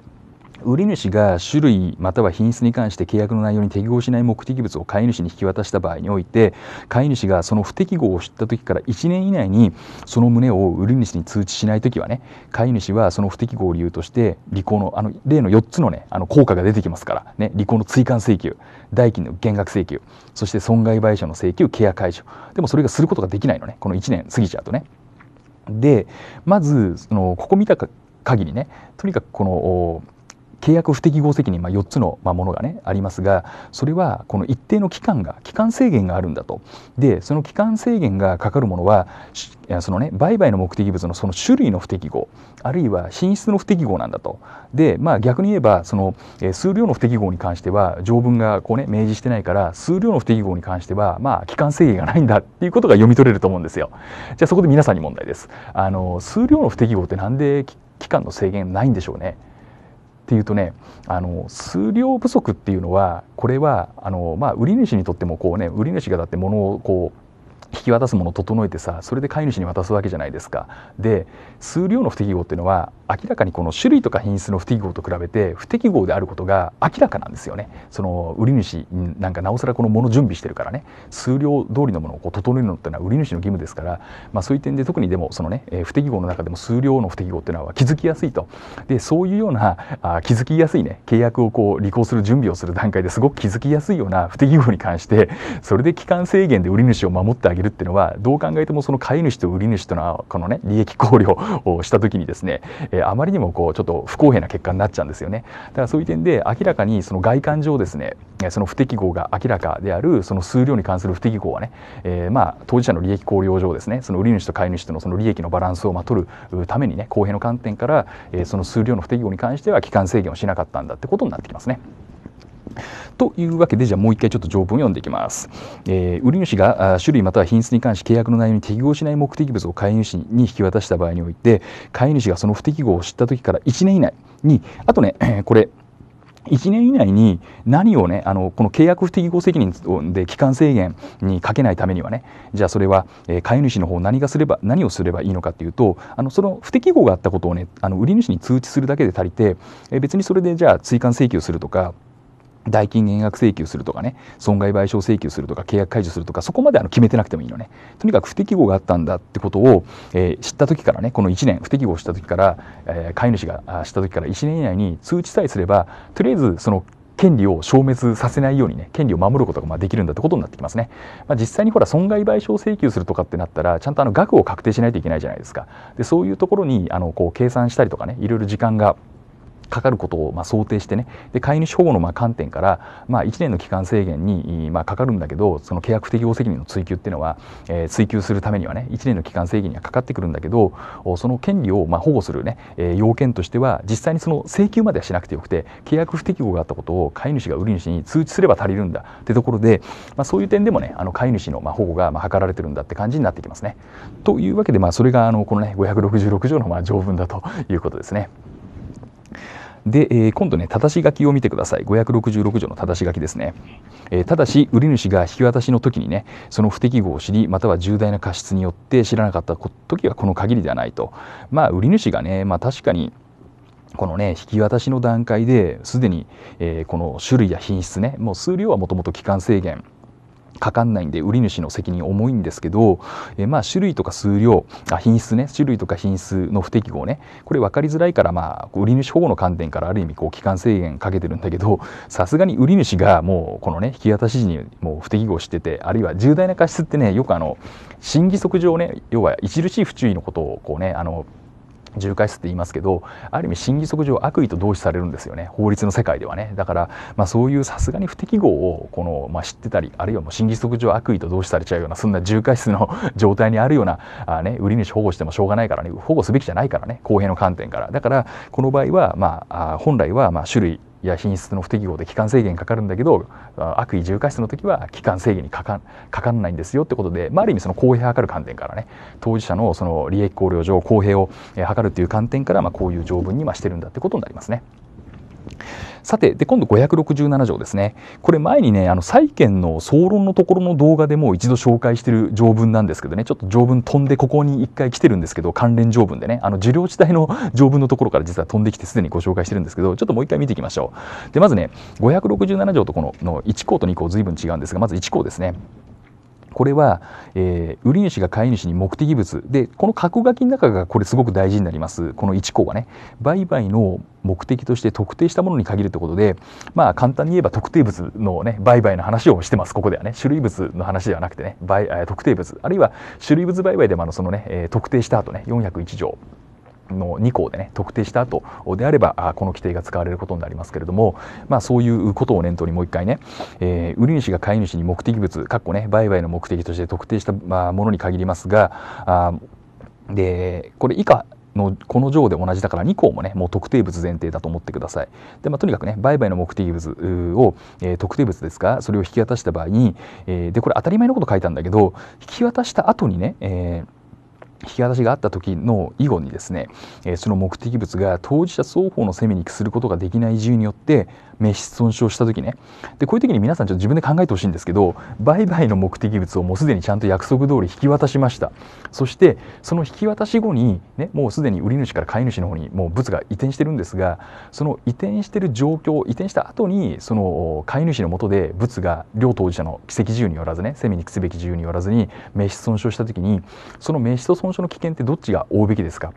売り主が種類または品質に関して契約の内容に適合しない目的物を買い主に引き渡した場合において買い主がその不適合を知った時から1年以内にその旨を売り主に通知しない時はね買い主はその不適合を理由として履行のあの例の4つのねあの効果が出てきますからね履行の追加請求代金の減額請求そして損害賠償の請求ケア解除でもそれがすることができないのねこの1年過ぎちゃうとね。でまずそのここ見たか限りねとにかくこの契約不適合責任、まあ、4つの、まあ、ものが、ね、ありますがそれはこの一定の期間が期間制限があるんだとでその期間制限がかかるものはその、ね、売買の目的物のその種類の不適合あるいは品質の不適合なんだとで、まあ、逆に言えばその、え数量の不適合に関しては条文がこう、ね、明示してないから数量の不適合に関しては、まあ、期間制限がないんだっていうことが読み取れると思うんですよ。じゃあそこで皆さんに問題です。あの数量の不適合ってなんで期間の制限ないんでしょうねっていうとねあの数量不足っていうのはこれはあの、まあ、売り主にとってもこうね売り主がだって物をこう引き渡すものを整えてさそれで飼い主に渡すわけじゃないですか。で数量の不適合っていうのは明らかにこの種類とか品質の不適合と比べて不適合であることが明らかなんですよね。その売り主なんかなおさらこのもの準備してるからね数量通りのものをこう整えるのってのは売り主の義務ですから、まあ、そういう点で特にでもそのね、え不適合の中でも数量の不適合っていうのは気づきやすいと。でそういうようなあ気づきやすいね契約をこう履行する準備をする段階ですごく気づきやすいような不適合に関してそれで期間制限で売り主を守ってあげるるっていうのはどう考えてもその飼い主と売り主とのこのね利益考慮をした時にですね、えー、あまりにもこうちょっと不公平な結果になっちゃうんですよね。だからそういう点で明らかにその外観上ですねその不適合が明らかであるその数量に関する不適合はね、えー、まあ当事者の利益考慮上ですねその売り主と飼い主とのその利益のバランスをま取るためにね公平の観点から、えー、その数量の不適合に関しては期間制限をしなかったんだってことになってきますね。というわけでじゃあもう一回ちょっと条文を読んでいきます、えー、売主が種類または品質に関し契約の内容に適合しない目的物を買い主に引き渡した場合において買い主がその不適合を知った時から1年以内にあとねこれ1年以内に何をねあのこの契約不適合責任で期間制限にかけないためにはねじゃあそれは、えー、買い主の方何がすれば何をすればいいのかっていうとあのその不適合があったことをねあの売り主に通知するだけで足りて、えー、別にそれでじゃあ追加請求するとか代金減額請求するとかね損害賠償請求するとか契約解除するとかそこまであの決めてなくてもいいのねとにかく不適合があったんだってことを、えー、知った時からねこの1年不適合した時から、えー、飼い主がした時から1年以内に通知さえすればとりあえずその権利を消滅させないようにね権利を守ることがまあできるんだってことになってきますね、まあ、実際にほら損害賠償請求するとかってなったらちゃんとあの額を確定しないといけないじゃないですかでそういうところにあのこう計算したりとかねいろいろ時間がかかることをまあ想定してねで飼い主保護のまあ観点から、まあ、1年の期間制限にまあかかるんだけどその契約不適合責任の追及っていうのは、えー、追及するためにはね1年の期間制限にはかかってくるんだけどその権利をまあ保護するね、えー、要件としては実際にその請求まではしなくてよくて契約不適合があったことを飼い主が売り主に通知すれば足りるんだってところで、まあ、そういう点でもねあの飼い主のまあ保護がまあ図られてるんだって感じになってきますね。というわけで、まあ、それがあのこのね566条のまあ条文だということですね。で、えー、今度ね、だし書きを見てください。566条のだし書きですね。えー、ただし、売り主が引き渡しの時にね、その不適合を知り、または重大な過失によって知らなかった時はこの限りではないと。まあ、売り主がね、まあ確かに、このね引き渡しの段階ですでに、えー、この種類や品質ねもう数量はもともと期間制限かかんないんで売り主の責任重いんですけど、えまあ種類とか数量あ品質ね種類とか品質の不適合ねこれ分かりづらいからまあ売り主保護の観点からある意味こう期間制限かけてるんだけどさすがに売り主がもうこのね引き渡し時にもう不適合しててあるいは重大な過失ってねよくあの審議則上ね要は著しい不注意のことをこうねあの重回数って言いますけどある意味審議則上悪意と同視されるんですよね法律の世界ではねだから、まあ、そういうさすがに不適合をこの、まあ、知ってたりあるいはもう審議則上悪意と同視されちゃうようなそんな重回数の状態にあるようなあ、ね、売り主保護してもしょうがないからね保護すべきじゃないからね公平の観点からだからこの場合は、まあ、本来はまあ種類いや品質の不適合で期間制限かかるんだけど悪意重過失の時は期間制限にかかかかんないんですよってことで、まあ、ある意味その公平を図る観点からね当事者のその利益考慮上公平を図るという観点から、まあ、こういう条文にしてるんだってことになりますね。さてで今度567条ですねこれ前にねあの債権の総論のところの動画でもう一度紹介している条文なんですけどねちょっと条文飛んでここに一回来てるんですけど関連条文でねあの受領地帯の 条文のところから実は飛んできてすでにご紹介してるんですけどちょっともう一回見ていきましょうでまずね567条とこのの1項と2項ずいぶん違うんですがまず1項ですねこれは、えー、売主が買い主に目的物でこの角書きの中がこれすごく大事になりますこの1項はね売買の目的として特定したものに限るということでまあ簡単に言えば特定物のね売買の話をしてますここではね種類物の話ではなくてね売特定物あるいは種類物売買でもあのそのね特定した後ね401条の2項でね特定した後であればこの規定が使われることになりますけれども、まあ、そういうことを念頭にもう一回ね、えー、売主が買い主に目的物かっこね売買の目的として特定したものに限りますがあでこれ以下のこの条で同じだから2項もねもう特定物前提だと思ってくださいで、まあ、とにかくね売買の目的物を、えー、特定物ですかそれを引き渡した場合に、えー、でこれ当たり前のこと書いたんだけど引き渡した後にね、えー引き渡しがあった時の以後にですね、えその目的物が当事者双方の責めに屈することができない自由によって滅損傷した時ねでこういう時に皆さんちょっと自分で考えてほしいんですけど売買の目的物をもうすでにちゃんと約束通り引き渡しましたそしてその引き渡し後に、ね、もうすでに売り主から買い主の方にもう物が移転してるんですがその移転してる状況移転した後にその買い主のもとで物が両当事者の奇跡自由によらずねセミにくすべき自由によらずに名失損傷した時にその名刺と損傷の危険ってどっちが負うべきですか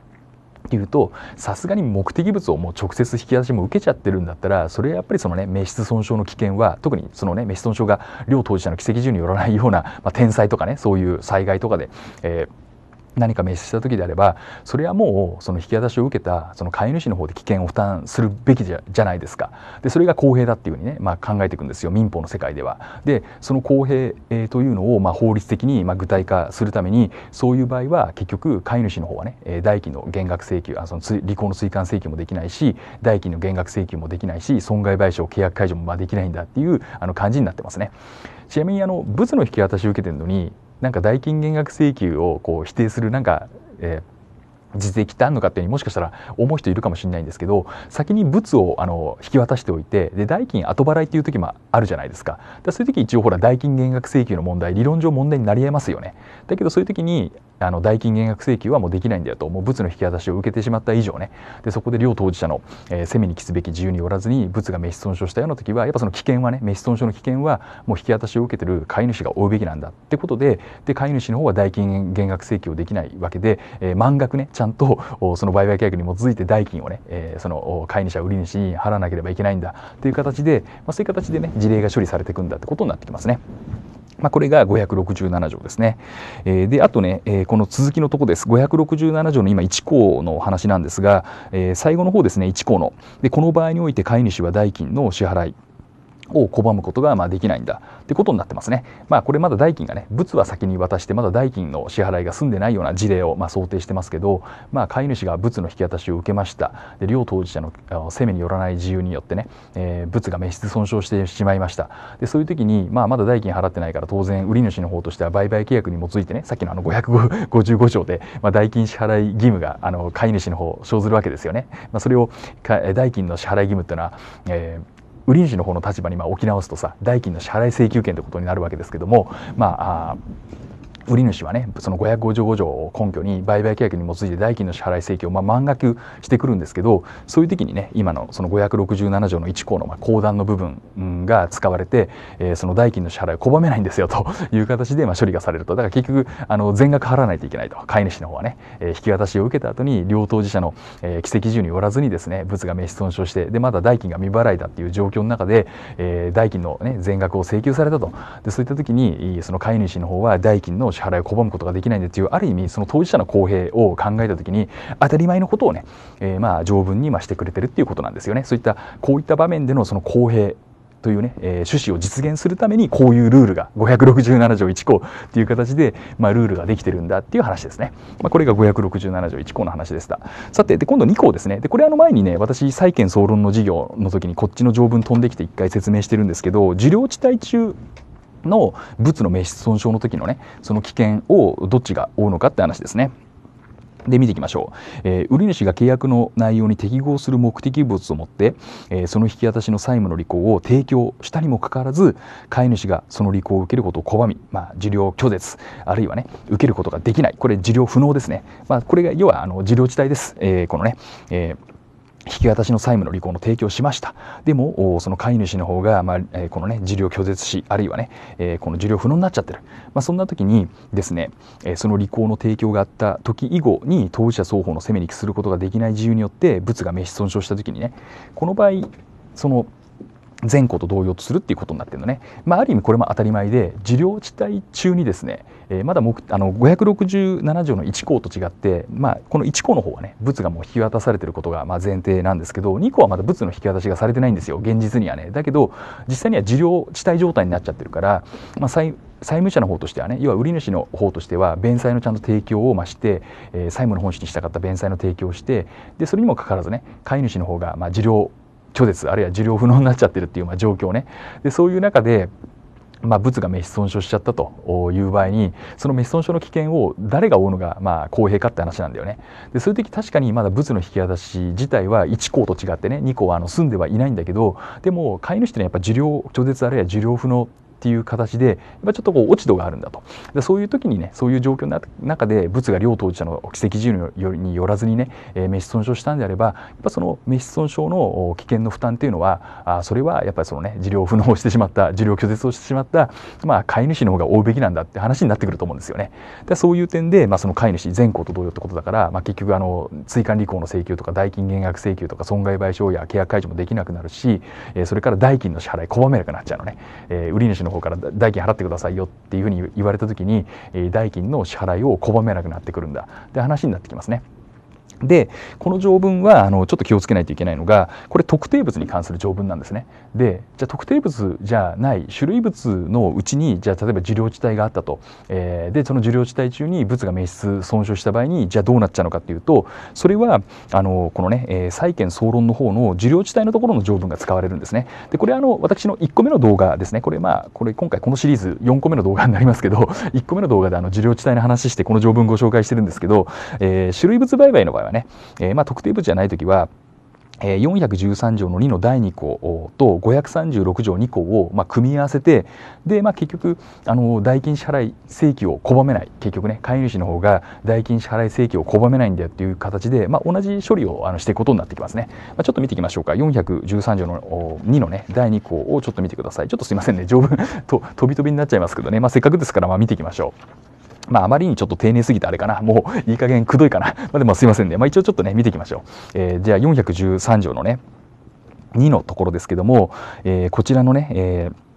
っていうとさすがに目的物をもう直接引き出しも受けちゃってるんだったらそれはやっぱりそのね滅失損傷の危険は特にそのね滅失損傷が両当事者の奇跡中によらないような、まあ、天災とかねそういう災害とかで、えー何か滅した時であればそれはもうその引き渡しを受けたその飼い主の方で危険を負担するべきじゃじゃないですかでそれが公平だっていうふうにね、まあ、考えていくんですよ民法の世界では。でその公平、えー、というのを、まあ、法律的に、まあ、具体化するためにそういう場合は結局飼い主の方はね、えー、代金の減額請求あその履行の追加請求もできないし代金の減額請求もできないし損害賠償契約解除もまあできないんだっていうあの感じになってますね。ちなみにあの物の引き渡しを受けてるのになんか代金減額請求をこう否定するなんか、えー実績ってあるのかってもしかしたら思う人いるかもしれないんですけど先に物をあの引き渡しておいてで代金後払いっていう時もあるじゃないですかだそういう時一応ほら代金減額請求の問題理論上問題になりえますよねだけどそういう時にあの代金減額請求はもうできないんだよともう物の引き渡しを受けてしまった以上ねでそこで両当事者の、えー、責めに期すべき自由によらずに物が滅失損傷したような時はやっぱその危険はね滅失損傷の危険はもう引き渡しを受けてる飼い主が負うべきなんだってことでで飼い主の方は代金減額請求できないわけで、えー、満額ねちゃんとその売買契約に基づいて代金をね、えー、その飼い主は売り主に払わなければいけないんだっていう形で、まあ、そういう形でね事例が処理されていくんだってことになってきますね。まあ、これが567条ですね。えー、であとね、えーこの続きのとこです567条の今1項の話なんですが、えー、最後の方ですね1項のでこの場合において飼い主は代金の支払いを拒むことがまできないんだってことになってますね。まあこれまだ代金がね物は先に渡してまだ代金の支払いが済んでないような事例をま想定してますけど、まあ、飼い主が物の引き渡しを受けましたで両当事者の責めによらない自由によってね、えー、物が滅失損傷してしまいましたでそういう時に、まあ、まだ代金払ってないから当然売り主の方としては売買契約にもついてねさっきのあの555条で、まあ、代金支払い義務があの飼い主の方生ずるわけですよね。まそれを代金の支払い義務っていうのは、えー売り主の方の立場にま置き直すとさ代金の支払い請求権ってことになるわけですけどもまあ売り主はねその555条を根拠に売買契約に基づいて代金の支払い請求をまあ満額してくるんですけどそういう時にね今のその567条の1項のまあ後段の部分が使われて、えー、その代金の支払いを拒めないんですよという形でまあ処理がされるとだから結局あの全額払わないといけないと買い主の方はね、えー、引き渡しを受けた後に両当事者の、え跡規におらずにですね物が名刺損傷してでまだ代金が未払いだっていう状況の中で、えー、代金の、ね、全額を請求されたとでそういった時にその買い主の方は代金の支払いを拒むことができないんだというある意味その当事者の公平を考えた時に当たり前のことをね、えー、まあ条文にしてくれてるっていうことなんですよね。そういったこういった場面でのその公平というね、えー、趣旨を実現するためにこういうルールが567条1項という形で、まあ、ルールができてるんだっていう話ですね。まあ、これが567条1項の話でした。さてで今度2項ですね。でこれあの前にね私債権総論の授業の時にこっちの条文飛んできて1回説明してるんですけど受領地帯中の物の滅失損傷の時のねその危険をどっちが負うのかって話ですね。で見ていきましょう、えー、売主が契約の内容に適合する目的物を持って、えー、その引き渡しの債務の履行を提供したにもかかわらず買い主がその履行を受けることを拒み、まあ、受領拒絶あるいはね受けることができないこれ受領不能ですね、まあ、これが要はあの受領地帯です、えー、このね、えー引き渡しの債務の履行の提供しましたでもその飼い主の方が、まあえー、このね受領拒絶しあるいはね、えー、この受領不能になっちゃってる、まあ、そんな時にですね、えー、その履行の提供があった時以後に当事者双方の責めに帰することができない自由によって物が名刺損傷した時にねこの場合その前項と同様とするっていうことになってるのね、まあ、ある意味これも当たり前で事業地帯中にですね、えー、まだもあの567条の1項と違って、まあ、この1項の方はね物がもう引き渡されてることがま前提なんですけど2項はまだ物の引き渡しがされてないんですよ現実にはねだけど実際には事業地帯状態になっちゃってるから、まあ、債務者の方としてはね要は売り主の方としては弁済のちゃんと提供を増して、えー、債務の本質に従った弁済の提供をしてでそれにもかかわらずね飼い主の方がま事業拒絶あるいは受領不能になっちゃってるっていう、まあ、状況ねでそういう中でまあ、物が滅損傷しちゃったという場合にその滅損傷の危険を誰が負うのがまあ公平かって話なんだよね。でそういう時確かにまだ物の引き渡し自体は1項と違ってね2項はあの住んではいないんだけどでも飼い主ってのはやっぱ受領拒絶あるいは受領不能っていう形でやっぱちょっとこう落ち度があるんだとでそういう時にねそういう状況の中で仏が両当事者の奇跡順によらずにね、えー、滅失損傷したんであればやっぱその滅失損傷の危険の負担っていうのはあそれはやっぱりそのね治療不能をしてしまった治療拒絶をしてしまった、まあ、飼い主の方が負うべきなんだって話になってくると思うんですよね。でそういう点で、まあ、その飼い主全項と同様ってことだから、まあ、結局あの追加履行の請求とか代金減額請求とか損害賠償や契約解除もできなくなるし、えー、それから代金の支払い拒めなくなっちゃうのね。えー、売り主の方から代金払ってくださいよっていうふうに言われた時に、え代金の支払いを拒めなくなってくるんだって話になってきますね。でこの条文はあのちょっと気をつけないといけないのがこれ特定物に関する条文なんですねでじゃあ特定物じゃない種類物のうちにじゃあ例えば受領地帯があったと、えー、でその受領地帯中に物が滅失損傷した場合にじゃあどうなっちゃうのかっていうとそれはあのこのね、えー、債権総論の方の受領地帯のところの条文が使われるんですね。でこれあの私の1個目の動画ですねこれまあこれ今回このシリーズ4個目の動画になりますけど1 個目の動画であの受領地帯の話してこの条文ご紹介してるんですけど、えー、種類物売買の場合はね、えまあ、特定物じゃない時は413条の2の第2項と536条2項をまあ組み合わせてで、まあ、結局あの代金支払い請求を拒めない結局ね買い主の方が代金支払い請求を拒めないんだよっていう形で、まあ、同じ処理をあのしていくことになってきますね、まあ、ちょっと見ていきましょうか413条の2のね第2項をちょっと見てくださいちょっとすいませんね条文と飛び飛びになっちゃいますけどね、まあ、せっかくですからまあ見ていきましょう。まあ、あまりにちょっと丁寧すぎてあれかな。もう、いい加減くどいかな。まあ、でもすいませんね。まあ、一応ちょっとね、見ていきましょう。えー、じゃあ、413条のね、2のところですけども、えー、こちらのね、えー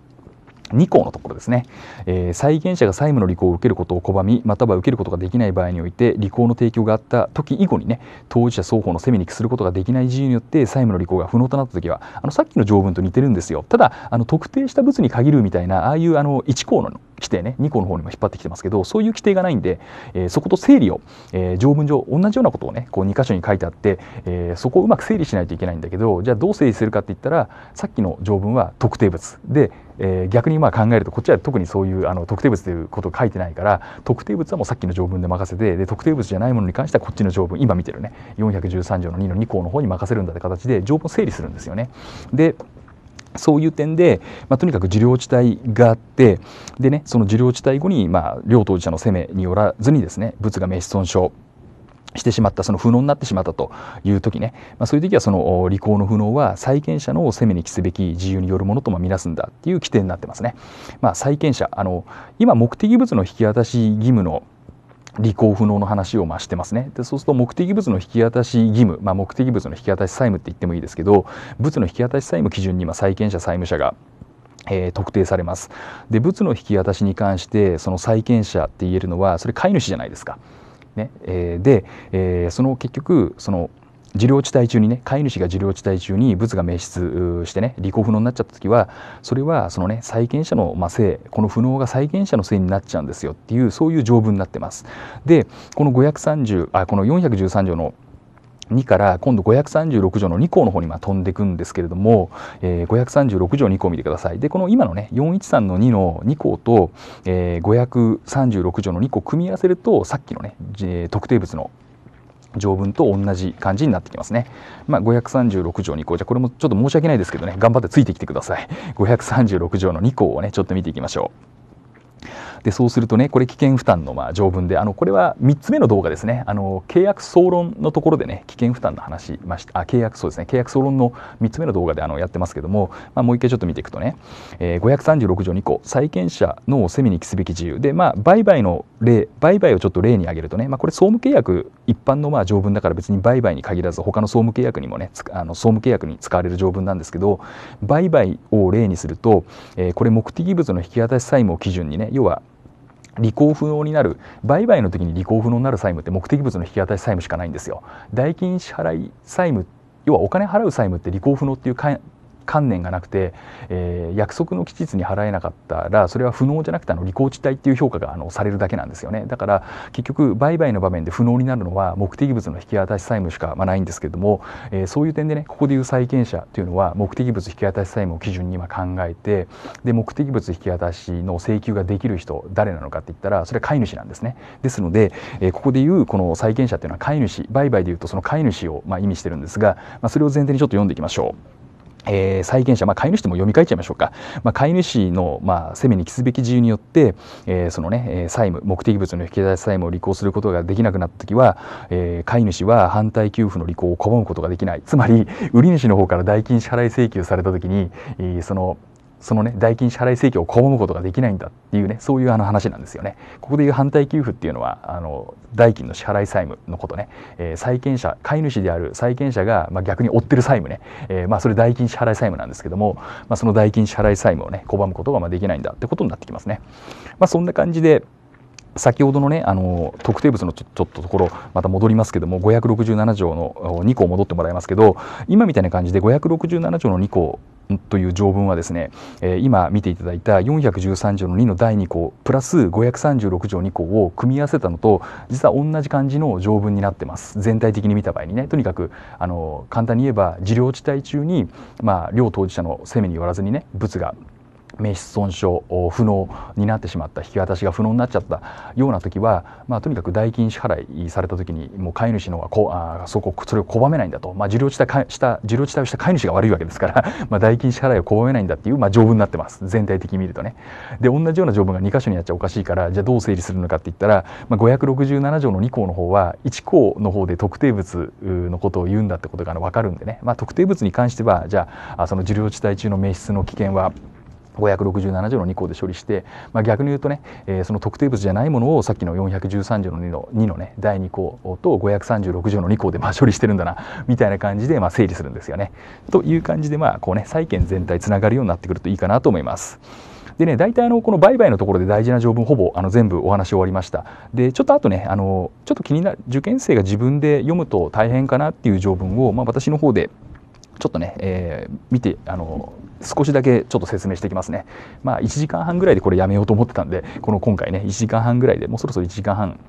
2項のところですね、えー、債権者が債務の履行を受けることを拒みまたは受けることができない場合において履行の提供があった時以後にね当事者双方の責めに屈することができない事由によって債務の履行が不能となった時はあのさっきの条文と似てるんですよただあの特定した物に限るみたいなああいうあの1項の規定ね2項の方にも引っ張ってきてますけどそういう規定がないんで、えー、そこと整理を、えー、条文上同じようなことをねこう2箇所に書いてあって、えー、そこをうまく整理しないといけないんだけどじゃあどう整理するかって言ったらさっきの条文は特定物でえー、逆にまあ考えるとこっちは特にそういうあの特定物ということを書いてないから特定物はもうさっきの条文で任せてで特定物じゃないものに関してはこっちの条文今見てるね413条の2の2項の方に任せるんだって形で条文整理するんですよね。でそういう点で、まあ、とにかく受領地帯があってでねその受領地帯後に、まあ、両当事者の責めによらずにですね物が名子損傷してしまったその不能になってしまったという時ね、まあ、そういう時はその履行の不能は債権者の責めに期すべき自由によるものと見なすんだっていう規定になってますね。まあ、債権者あの今目的物の引き渡し義務の履行不能の話を増してますねでそうすると目的物の引き渡し義務、まあ、目的物の引き渡し債務って言ってもいいですけど物の引き渡し債務基準に今債権者債務者がえー、特定されますで物の引き渡しに関してその債権者って言えるのはそれ飼い主じゃないですかねえー、で、えー、その結局その受領地帯中にね飼い主が受領地帯中に物が滅失してね利己不能になっちゃった時はそれはそのね債権者の、まあ、せいこの不能が債権者のせいになっちゃうんですよっていうそういう条文になってます。でこの530あこの413条の「2から今度536条の2項の方にまあ飛んでいくんですけれども、えー、536条2項を見てくださいでこの今のね413の2の2項と、えー、536条の2項を組み合わせるとさっきのね、えー、特定物の条文と同じ感じになってきますね。まあ、536条2項。じゃこれもちょっと申し訳ないですけどね、頑張ってついてきてください。536条の2項をね、ちょっと見ていきましょう。でそうするとねこれ危険負担のまあ条文であのこれは3つ目の動画ですねあの契約総論のところでね危険負担の話ましあ契約そうですね契約総論の3つ目の動画であのやってますけども、まあ、もう一回ちょっと見ていくとね、えー、536条2項債権者の責めに帰すべき自由でまあ売買の例売買をちょっと例に挙げるとね、まあ、これ総務契約一般のまあ条文だから別に売買に限らず他の総務契約にもねあの総務契約に使われる条文なんですけど売買を例にすると、えー、これ目的物の引き渡し債務を基準にね要は履行不能になる売買の時に履行不能になる債務って目的物の引き渡し債務しかないんですよ代金支払い債務要はお金払う債務って履行不能っていう観念がなくて、えー、約束の期日に払えなかったらそれは不能じゃなくてあの履行地帯っていう評価があのされるだけなんですよねだから結局売買の場面で不能になるのは目的物の引き渡し債務しか、まあ、ないんですけれども、えー、そういう点でねここでいう債権者というのは目的物引き渡し債務を基準に今考えてで目的物引き渡しの請求ができる人誰なのかって言ったらそれは飼い主なんですねですので、えー、ここでいうこの債権者というのは飼い主売買でいうとその飼い主をまあ意味してるんですが、まあ、それを前提にちょっと読んでいきましょう。えー、債権者、まあ、飼い主とも読み替えちゃいましょうか、まあ、飼い主の、まあ、責めに帰すべき事由によって、えー、そのね債務目的物の引き出し債務を履行することができなくなった時は、えー、飼い主は反対給付の履行を拒むことができないつまり売り主の方から代金支払い請求された時に、えー、そのそのね代金支払い請求を拒むことができないんだっていうねそういうあの話なんですよね。ここでいう反対給付っていうのはあの代金の支払い債務のことね、えー、債権者飼い主である債権者が、まあ、逆に負ってる債務ね、えー、まあ、それ代金支払い債務なんですけども、まあ、その代金支払い債務をね拒むことがまできないんだってことになってきますね。まそんな感じで先ほどのねあの特定物のちょちょっとところまた戻りますけども567条の2項戻ってもらいますけど今みたいな感じで567条の2項という条文はですね、えー、今見ていただいた413条の2の第2項プラス536条2項を組み合わせたのと実は同じ感じの条文になってます全体的に見た場合にねとにかくあの簡単に言えば受領地帯中に、まあ、両当事者の責めによらずにね物が名刺損傷不能になってしまった引き渡しが不能になっちゃったような時は、まあ、とにかく代金支払いされた時にもう飼い主の方がこ あそこそれを拒めないんだと、まあ、受領したを受領したした飼い主が悪いわけですから まあ代金支払いを拒めないんだっていう、まあ、条文になってます全体的に見るとね。で同じような条文が2箇所にやっちゃおかしいからじゃあどう整理するのかって言ったら、まあ、567条の2項の方は1項の方で特定物のことを言うんだってことが分かるんでね、まあ、特定物に関してはじゃあその受領地帯中の名質の危険は567条の2項で処理して、まあ、逆に言うとね、えー、その特定物じゃないものをさっきの413条の2の ,2 のね第2項と536条の2項でまあ処理してるんだなみたいな感じでまあ整理するんですよね。という感じでまあこうね債権全体つながるようになってくるといいかなと思います。でね、大体あのこの売買のところで大事な条文ほぼあの全部お話終わりました。で、ちょっとあとね、あのちょっと気になる受験生が自分で読むと大変かなっていう条文を、まあ、私の方でちょっとね、えー、見てあの少しだけちょっと説明していきますね。まあ1時間半ぐらいでこれやめようと思ってたんで、この今回ね1時間半ぐらいでもうそろそろ1時間半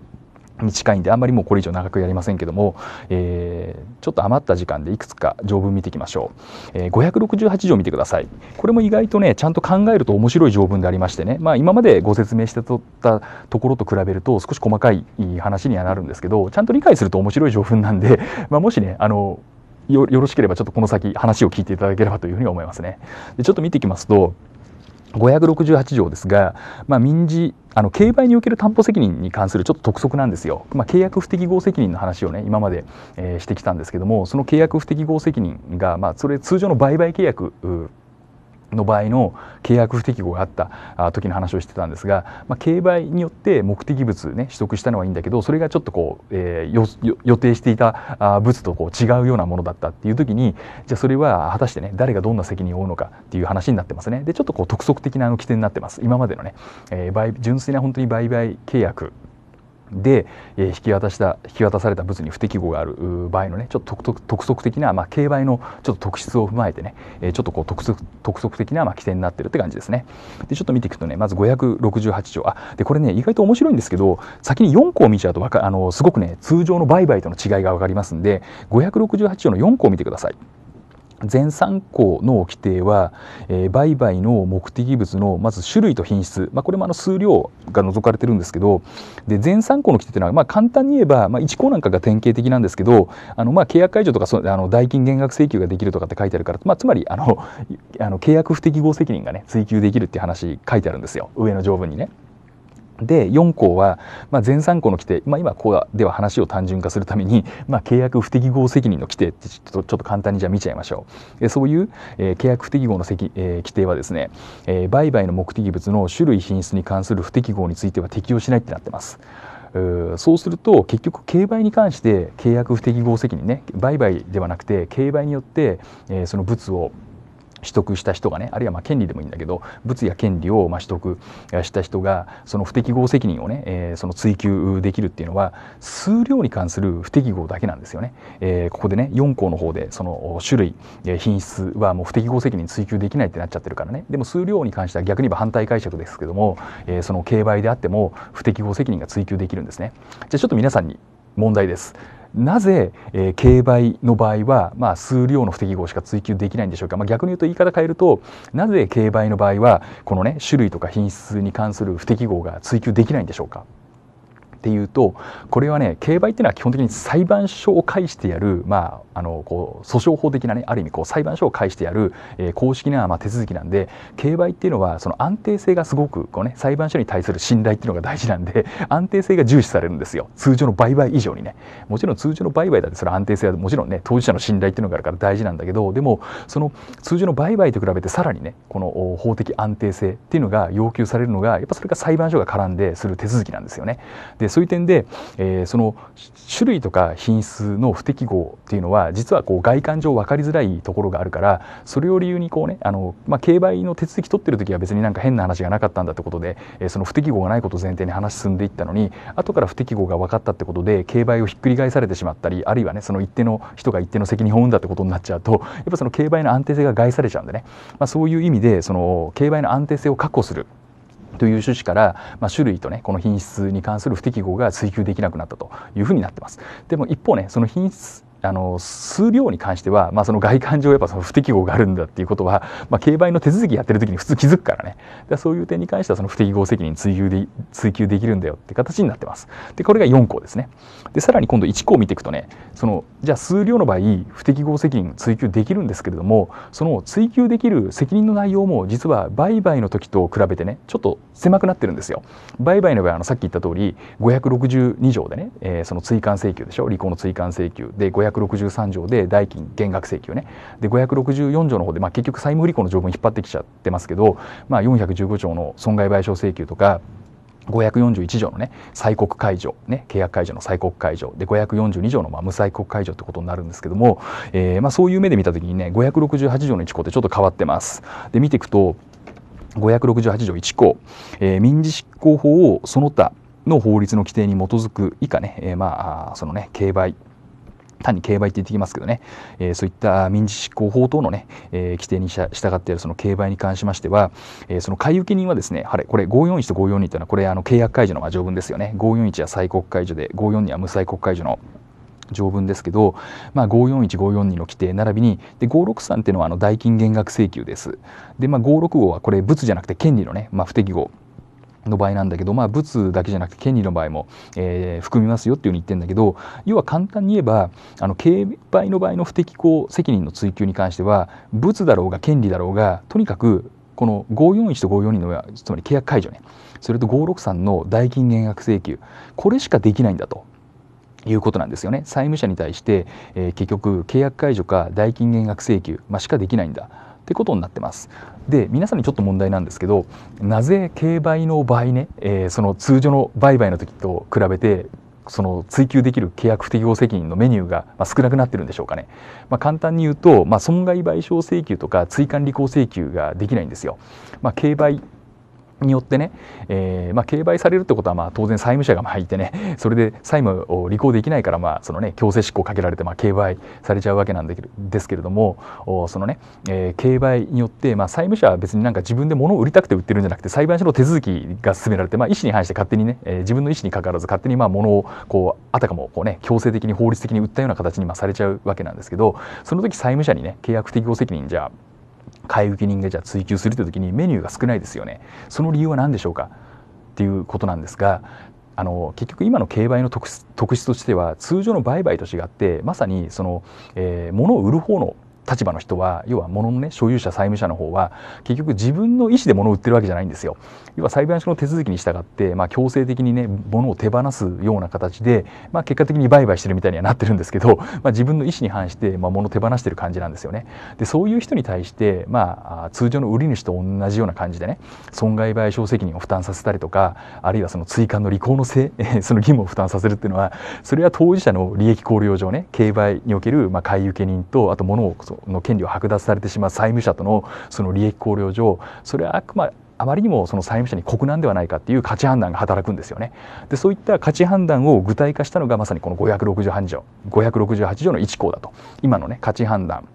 に近いんであんまりもうこれ以上長くやりませんけども、えー、ちょっと余った時間でいくつか条文見ていきましょう、えー、568条見てくださいこれも意外とねちゃんと考えると面白い条文でありましてね、まあ、今までご説明してとったところと比べると少し細かい話にはなるんですけどちゃんと理解すると面白い条文なんで、まあ、もしねあのよろしければちょっとこの先話を聞いていただければというふうに思いますね。でちょっと見ていきますと568条ですが、まあ、民事あの競売における担保責任に関するちょっと督促なんですよ、まあ、契約不適合責任の話をね今まで、えー、してきたんですけどもその契約不適合責任が、まあ、それ通常の売買契約の場合の契約不適合があった時の話をしてたんですが、まあ、競売によって目的物ね取得したのはいいんだけどそれがちょっとこう、えー、予定していた物とこう違うようなものだったっていう時にじゃあそれは果たしてね誰がどんな責任を負うのかっていう話になってますねでちょっとこう督促的な規定になってます今までのね、えー、純粋な本当に売買契約で、え引き渡した引き渡された物に不適合がある場合のねちょっと特則的な、まあ、競売のちょっと特質を踏まえてね、えちょっとこう特則特則的な、まあ、規定になってるって感じですねでちょっと見ていくとねまず568条あでこれね意外と面白いんですけど先に4項見ちゃうとかあのすごくね通常の売買との違いが分かりますんで568条の4項を見てください。全3項の規定は、えー、売買の目的物のまず種類と品質、まあ、これもあの数量が除かれてるんですけどで全3項の規定というのは、まあ、簡単に言えば、まあ、1項なんかが典型的なんですけどあのまあ契約解除とかそあの代金減額請求ができるとかって書いてあるから、まあ、つまりあの あの契約不適合責任がね追及できるっていう話書いてあるんですよ上の条文にね。で4項は、まあ、前3項の規定、まあ、今こうでは話を単純化するために、まあ、契約不適合責任の規定ってちょっとちょっと簡単にじゃあ見ちゃいましょう。えそういう、えー、契約不適合の責、えー、規定はですね、えー、売買の目的物の種類品質に関する不適合については適用しないってなってます。うそうすると結局競売に関して契約不適合責任ね売買ではなくて競売によって、えー、その物を取得した人がねあるいはま権利でもいいんだけど物や権利をま取得した人がその不適合責任をね、えー、その追及できるっていうのは数量に関する不適合だけなんですよね。えー、ここでね4項の方でその種類品質はもう不適合責任追及できないってなっちゃってるからねでも数量に関しては逆に言えば反対解釈ですけども、えー、その競売であっても不適合責任が追及できるんですね。じゃあちょっと皆さんに問題です。なぜ、えー、競売の場合は、まあ、数量の不適合しか追求できないんでしょうか、まあ、逆に言うと言い方変えるとなぜ競売の場合はこのね種類とか品質に関する不適合が追求できないんでしょうか。っていうとこれはね競売っていうのは基本的に裁判所を介してやる、まあ、あのこう訴訟法的なねある意味こう裁判所を介してやる、えー、公式な、まあ、手続きなんで競売っていうのはその安定性がすごくこう、ね、裁判所に対する信頼っていうのが大事なんで 安定性が重視されるんですよ通常の売買以上にね。もちろん通常の売買だってそれ安定性はもちろんね当事者の信頼っていうのがあるから大事なんだけどでもその通常の売買と比べてさらにねこの法的安定性っていうのが要求されるのがやっぱそれが裁判所が絡んでする手続きなんですよね。でそういう点で、えー、その種類とか品質の不適合っていうのは実はこう外観上分かりづらいところがあるからそれを理由にこうねあの、まあ、競売の手続き取ってる時は別になんか変な話がなかったんだってことで、えー、その不適合がないことを前提に話進んでいったのに後から不適合が分かったってことで競売をひっくり返されてしまったりあるいはねその一定の人が一定の責任を負うんだってことになっちゃうとやっぱその競売の安定性が害されちゃうんでね、まあ、そういう意味でその競売の安定性を確保するという趣旨から、まあ、種類とねこの品質に関する不適合が追求できなくなったというふうになってます。でも一方ねその品質あの数量に関しては、まあ、その外観上やっぱその不適合があるんだっていうことは、まあ、競売の手続きやってる時に普通気づくからねそういう点に関してはその不適合責任追及で追及できるんだよって形になってますでこれが4項ですねでさらに今度1項を見ていくとねそのじゃあ数量の場合不適合責任追及できるんですけれどもその追及できる責任の内容も実は売買の時と比べてねちょっと狭くなってるんですよ売買の場合あのさっき言った通り562条でね、えー、その追加請求でしょ離婚の追加請求で5 563条で代金減額請求ねで564条の方で、まあ、結局債務不履行の条文引っ張ってきちゃってますけど、まあ、415条の損害賠償請求とか541条のね催告解除、ね、契約解除の催告解除で542条のまあ無催告解除ってことになるんですけども、えー、まあそういう目で見た時にね568条の1項ってちょっと変わってます。で見ていくと568条1項、えー、民事執行法をその他の法律の規定に基づく以下ね、えー、まあそのね競売単に競売って言ってきますけどね、えー、そういった民事執行法等のね、えー、規定に従っているその競売に関しましては、えー、その買い受け人はですね、あれ、これ541と542というのは、これあの契約解除の条文ですよね。541は再国解除で、542は無再国解除の条文ですけど、まあ、541542の規定並びにで563っていうのはあの代金減額請求です。で、まあ、565はこれ物じゃなくて権利のね、まあ、不適合。の場合なんだけど、まあ、仏だけじゃなくて権利の場合も、えー、含みますよっていうふうに言ってるんだけど要は簡単に言えばあの競売の場合の不適合責任の追及に関しては仏だろうが権利だろうがとにかくこの541と542のつまり契約解除ねそれと563の代金減額請求これしかできないんだということなんですよね債務者に対して、えー、結局契約解除か代金減額請求、まあ、しかできないんだってことになってます。で皆さんにちょっと問題なんですけどなぜ競売の場合ね、えー、その通常の売買の時と比べてその追求できる契約不適合責任のメニューが少なくなってるんでしょうかね、まあ、簡単に言うと、まあ、損害賠償請求とか追加履行請求ができないんですよ、まあ、競売によってね、えーまあ、競売されるってことはまあ当然債務者が入ってね それで債務を履行できないからまあそのね強制執行かけられてまあ競売されちゃうわけなんですけれどもそのね、えー、競売によってまあ債務者は別になんか自分で物を売りたくて売ってるんじゃなくて裁判所の手続きが進められてまあ意思に反して勝手にね、えー、自分の意思にかかわらず勝手にまあ物をこうあたかもこうね強制的に法律的に売ったような形にまあされちゃうわけなんですけどその時債務者にね契約適合責任じゃあ買い受け人がじゃあ追求するという時にメニューが少ないですよねその理由は何でしょうかっていうことなんですがあの結局今の競売の特質としては通常の売買と違ってまさにその、えー、物を売る方の立場の人は要は物のね所有者債務者の方は結局自分の意思で物を売ってるわけじゃないんですよ。要は裁判所の手続きに従って、まあ、強制的にね物を手放すような形で、まあ、結果的に売買してるみたいにはなってるんですけど、まあ、自分の意思に反して、まあ、物を手放してる感じなんですよね。でそういう人に対して、まあ、通常の売り主と同じような感じでね損害賠償責任を負担させたりとかあるいはその追加の履行のせ その義務を負担させるっていうのはそれは当事者の利益考慮上ね競売における、まあ、買い受け人とあと物をの権利を剥奪されてしまう債務者とのその利益考慮上それはあくまあまりにもその債務者に酷なんではないかっていう価値判断が働くんですよね。でそういった価値判断を具体化したのがまさにこの568条568条の1項だと今のね価値判断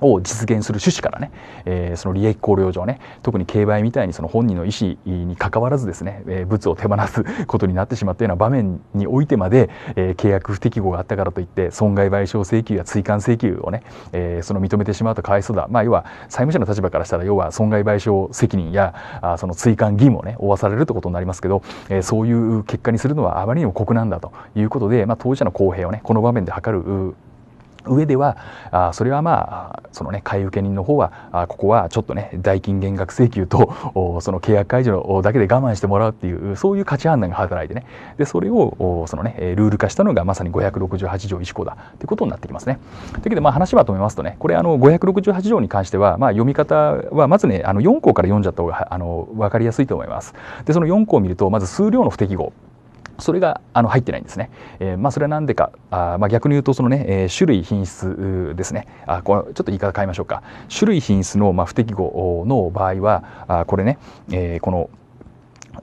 を実現する趣旨からね、えー、その利益考慮上ね特に競売みたいにその本人の意思にかかわらずですね、えー、物を手放すことになってしまったような場面においてまで、えー、契約不適合があったからといって損害賠償請求や追加請求をね、えー、その認めてしまうとかわいそうだ、まあ、要は債務者の立場からしたら要は損害賠償責任やあその追加義務をね負わされるということになりますけど、えー、そういう結果にするのはあまりにも酷なんだということで、まあ、当事者の公平をねこの場面で図る上ではあそれはまあそのね買い受け人の方はあここはちょっとね代金減額請求と その契約解除のだけで我慢してもらうっていうそういう価値判断が働いてねでそれをそのねルール化したのがまさに568条1項だということになってきますね。というわけでまあ話は止めますとねこれあの568条に関してはまあ読み方はまずねあの4項から読んじゃった方があの分かりやすいと思います。でその4項を見るとまず数量の不適合それがあの入ってないんですね。えー、まあそれは何でか、あまあ逆に言うとそのね、えー、種類品質ですね。あこれちょっと言い方変えましょうか。種類品質のまあ不適合の場合は、あこれね、えー、この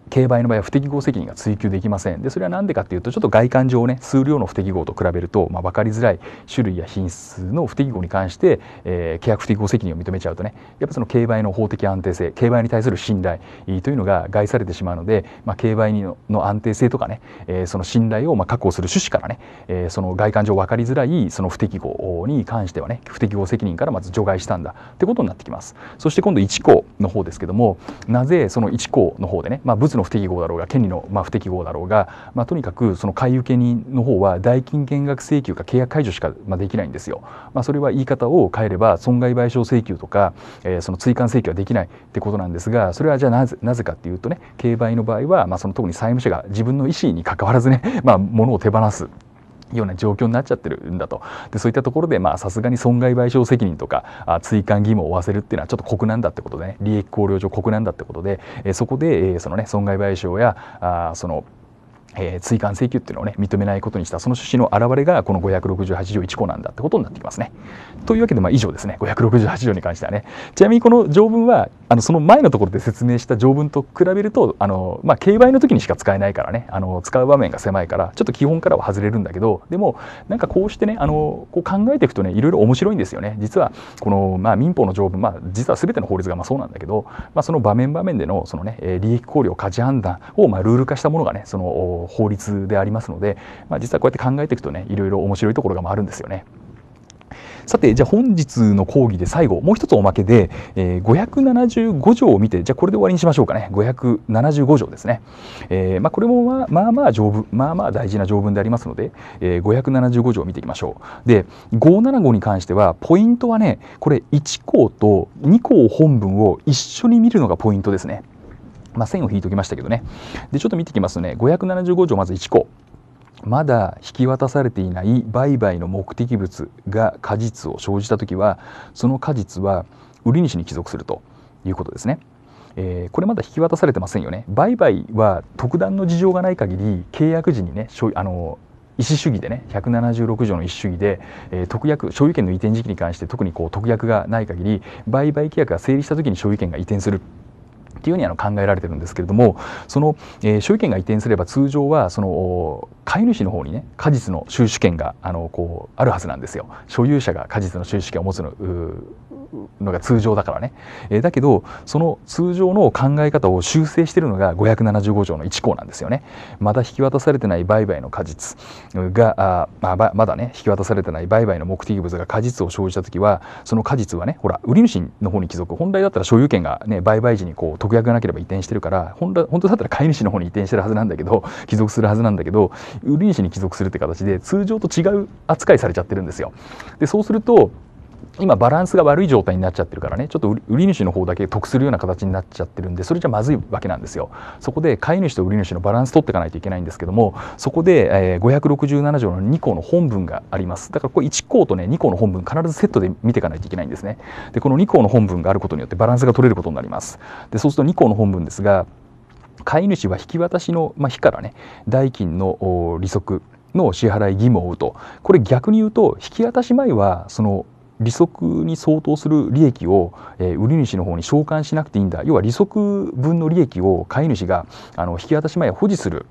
競売の場合は不適合責任が追及できませんでそれは何でかっていうとちょっと外観上ね数量の不適合と比べると、まあ、分かりづらい種類や品質の不適合に関して、えー、契約不適合責任を認めちゃうとねやっぱその競売の法的安定性競売に対する信頼というのが害されてしまうので、まあ、競売のの安定性とかね、えー、その信頼をまあ確保する趣旨からね、えー、その外観上分かりづらいその不適合に関してはね不適合責任からまず除外したんだってことになってきます。そして今度1項の方ですけどもなぜその1項の方でね、まあ、物の不適合だろうが権利のまあ不適合だろうが、まあ、とにかくその買い受け人の方は代金減額請求か契約解除しかまあできないんですよ。まあ、それは言い方を変えれば損害賠償請求とか、えー、その追加請求はできないってことなんですがそれはじゃあなぜなぜかっていうとね競売の場合は、まあ、その特に債務者が自分の意思にかかわらずね、まあ、物を手放すような状況になっちゃってるんだとでそういったところでさすがに損害賠償責任とかあ追加義務を負わせるっていうのはちょっと酷なんだってことで、ね、利益考慮上酷なんだってことで、えー、そこで、えー、そのね損害賠償やあそのえー、追加請求っていうのをね認めないことにしたその趣旨の表れがこの568条1項なんだってことになってきますね。というわけでまあ以上ですね568条に関してはねちなみにこの条文はあのその前のところで説明した条文と比べるとあの、まあ、競売の時にしか使えないからねあの使う場面が狭いからちょっと基本からは外れるんだけどでもなんかこうしてねあのこう考えていくとねいろいろ面白いんですよね実はこの、まあ、民法の条文、まあ、実は全ての法律がまあそうなんだけど、まあ、その場面場面でのその、ね、利益考慮価値判断をまあルール化したものがねその法律でありますので、まあ、実はこうやって考えていくとねいろいろ面白いところがあるんですよね。さてじゃあ本日の講義で最後もう一つおまけで、えー、575条を見てじゃあこれで終わりにしましょうかね575条ですね、えー、まあ、これもまあまあまあ条文まあまあ大事な条文でありますので、えー、575条を見ていきましょうで575に関してはポイントはねこれ1項と2項本文を一緒に見るのがポイントですねまあ、線を引いておきましたけどねでちょっと見ていきますとね575条まず1項まだ引き渡されていない売買の目的物が果実を生じた時はその果実は売主に帰属するということですね。えー、これまだ引き渡されてませんよね売買は特段の事情がない限り契約時にねあの意思主義でね176条の意思主義で、えー、特約所有権の移転時期に関して特にこう特約がない限り売買契約が成立した時に所有権が移転するっていうふうにあの考えられてるんですけれどもその、えー、所有権が移転すれば通常はその飼い主の方にね果実の収支権があのこうあるはずなんですよ所有者が果実の収支権を持つののが通常だからね、えー、だけどその通常の考え方を修正してるのが575条の1項なんですよねまだ引き渡されてない売買の果実があ、まあ、まだね引き渡されてない売買の目的物が果実を生じた時はその果実はねほら売り主の方に帰属本来だったら所有権が、ね、売買時にこう特約がなければ移転してるから本来本当だったら買い主の方に移転してるはずなんだけど帰属するはずなんだけど売り主に帰属するって形で通常と違う扱いされちゃってるんですよ。でそうすると今バランスが悪い状態になっちゃってるからねちょっと売り主の方だけ得するような形になっちゃってるんでそれじゃまずいわけなんですよそこで飼い主と売り主のバランス取っていかないといけないんですけどもそこで、えー、567条の2項の本文がありますだからこれ1項とね2項の本文必ずセットで見ていかないといけないんですねでこの2項の本文があることによってバランスが取れることになりますでそうすると2項の本文ですが飼い主は引き渡しの、まあ、日からね代金の利息の支払い義務を負うとこれ逆に言うと引き渡し前はその利息に相当する利益を、えー、売り主の方に償還しなくていいんだ要は利息分の利益を買い主があの引き渡し前保持する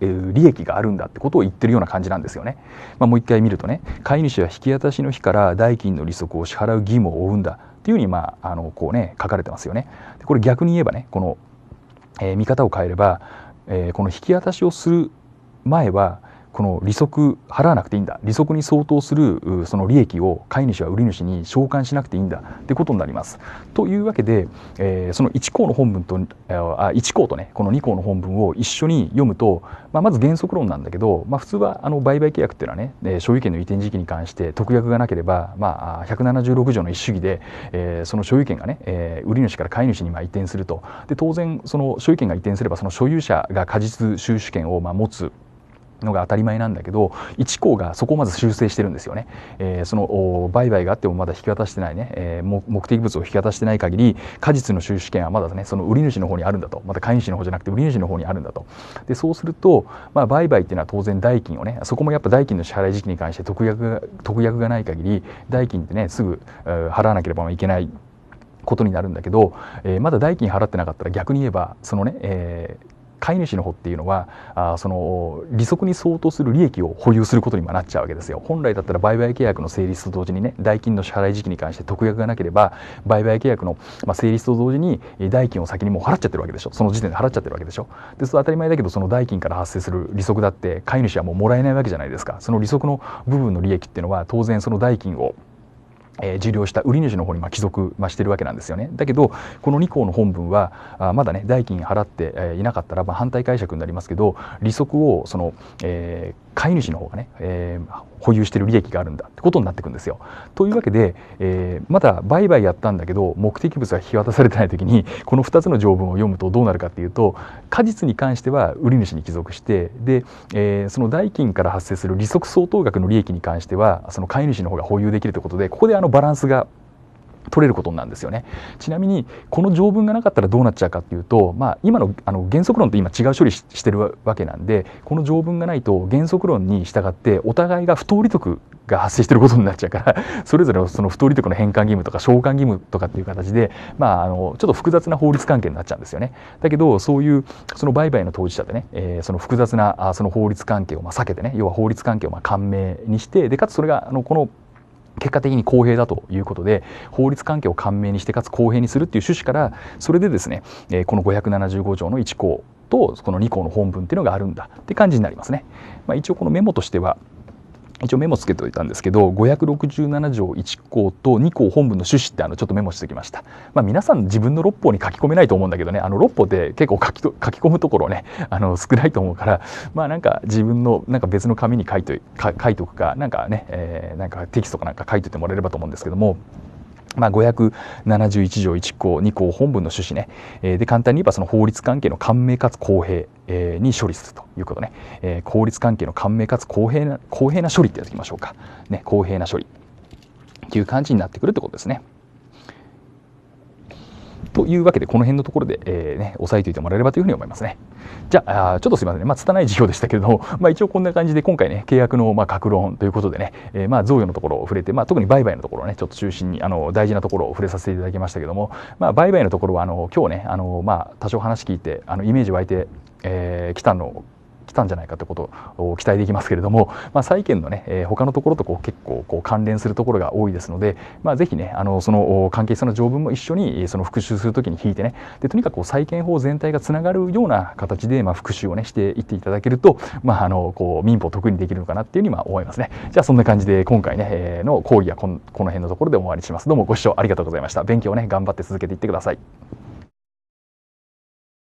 利益があるんだってことを言ってるような感じなんですよね。まあ、もう一回見るとね買い主は引き渡しの日から代金の利息を支払う義務を負うんだっていうふうに、まあ、あのこうね、書かれてますよね。これ逆に言えばねこの、えー、見方を変えれば、えー、この引き渡しをする前はこの利息払わなくていいんだ利息に相当するその利益を買い主は売り主に償還しなくていいんだってことになります。というわけで、えー、その1項の本文とあ1項とねこの2項の本文を一緒に読むと、まあ、まず原則論なんだけど、まあ、普通はあの売買契約っていうのはね所有権の移転時期に関して特約がなければ、まあ、176条の一主義で、えー、その所有権がね、えー、売り主から買い主にまあ移転するとで当然その所有権が移転すればその所有者が果実収取権をまあ持つのが当たり前なんだけど1項がそこをまず修正してるんですよね、えー、その売買があってもまだ引き渡してないね、えー、目的物を引き渡してない限り果実の収支権はまだねその売り主の方にあるんだとまた買い主の方じゃなくて売り主の方にあるんだとでそうすると、まあ、売買っていうのは当然代金をねそこもやっぱ代金の支払い時期に関して特約特約がない限り代金ってねすぐ払わなければいけないことになるんだけど、えー、まだ代金払ってなかったら逆に言えばそのね、えー、飼い主の方っていうのはあその利息に相当する利益を保有することにもなっちゃうわけですよ本来だったら売買契約の成立と同時にね代金の支払い時期に関して特約がなければ売買契約の、ま成立と同時に代金を先にもう払っちゃってるわけでしょその時点で払っちゃってるわけでしょでそれ当たり前だけどその代金から発生する利息だって飼い主はもうもらえないわけじゃないですかその利息の部分の利益っていうのは当然その代金をえ受領した売り主の方にまあ帰属、ましてるわけなんですよね。だけどこの2項の本文はあまだね代金払って、えいなかったら、まあ反対解釈になりますけど利息をその、えー飼い主の方がね、えー、保有してる利益があるんだってことになってくんですよ。というわけで、えー、まだ売買やったんだけど目的物が引き渡されてない時にこの2つの条文を読むとどうなるかっていうと果実に関しては売り主に帰属してで、えー、その代金から発生する利息相当額の利益に関してはその飼い主の方が保有できるということでここであのバランスが取れることなんですよねちなみにこの条文がなかったらどうなっちゃうかっていうと、まあ、今のあの原則論と今違う処理してるわけなんでこの条文がないと原則論に従ってお互いが不当利得が発生してることになっちゃうから それぞれその不当利得の返還義務とか償還義務とかっていう形で、まあ、あのちょっと複雑な法律関係になっちゃうんですよね。だけどそういうその売買の当事者でね、えー、その複雑なあその法律関係をまあ避けてね要は法律関係をまあ簡明にしてでかつそれがあのこの結果的に公平だということで法律関係を簡明にしてかつ公平にするっていう趣旨からそれでですね、えこの575条の1項とこの2項の本文っていうのがあるんだって感じになりますね。まあ、一応このメモとしては一応メモつけておいたんですけど567条1項と2項本文の趣旨ってあのちょっとメモしてきました、まあ、皆さん自分の六法に書き込めないと思うんだけどねあの六法って結構書き書き込むところね あの少ないと思うからまあなんか自分のなんか別の紙に書いと書いとくかなんかね、えー、なんかテキストかなんか書いといてもらえればと思うんですけどもまあ、571条1項2項本文の趣旨ね、えー、で簡単に言えばその法律関係の官名かつ公平、えー、に処理するということね、えー、法律関係の官名かつ公平な公平な処理ってやっていきましょうか、ね、公平な処理っていう感じになってくるってことですね。というわけで、この辺のところで、えー、ね、押さえておいてもらえればというふうに思いますね。じゃあ、あちょっとすいませんね。まあ、拙い授業でしたけれども、まあ、一応こんな感じで今回ね、契約の、まあ、格論ということでね、えー、まあ、贈与のところを触れて、まあ、特に売買のところをね、ちょっと中心に、あの、大事なところを触れさせていただきましたけども、まあ、売買のところは、あの、今日ね、あの、まあ、多少話聞いて、あの、イメージ湧いて、えー、来たの来たんじゃないかということを期待できますけれども、まあ、債券のね、えー、他のところとこう結構こう関連するところが多いですので、まあ、ぜひねあのその関係者の条文も一緒にその復習するときに引いてねでとにかく債権法全体がつながるような形で、まあ、復習をねしていっていただけると、まあ、あのこう民法得にできるのかなっていうふうにまあ思いますねじゃあそんな感じで今回ね、えー、の講義はこの辺のところで終わりにしますどうもご視聴ありがとうございました勉強をね頑張って続けていってください。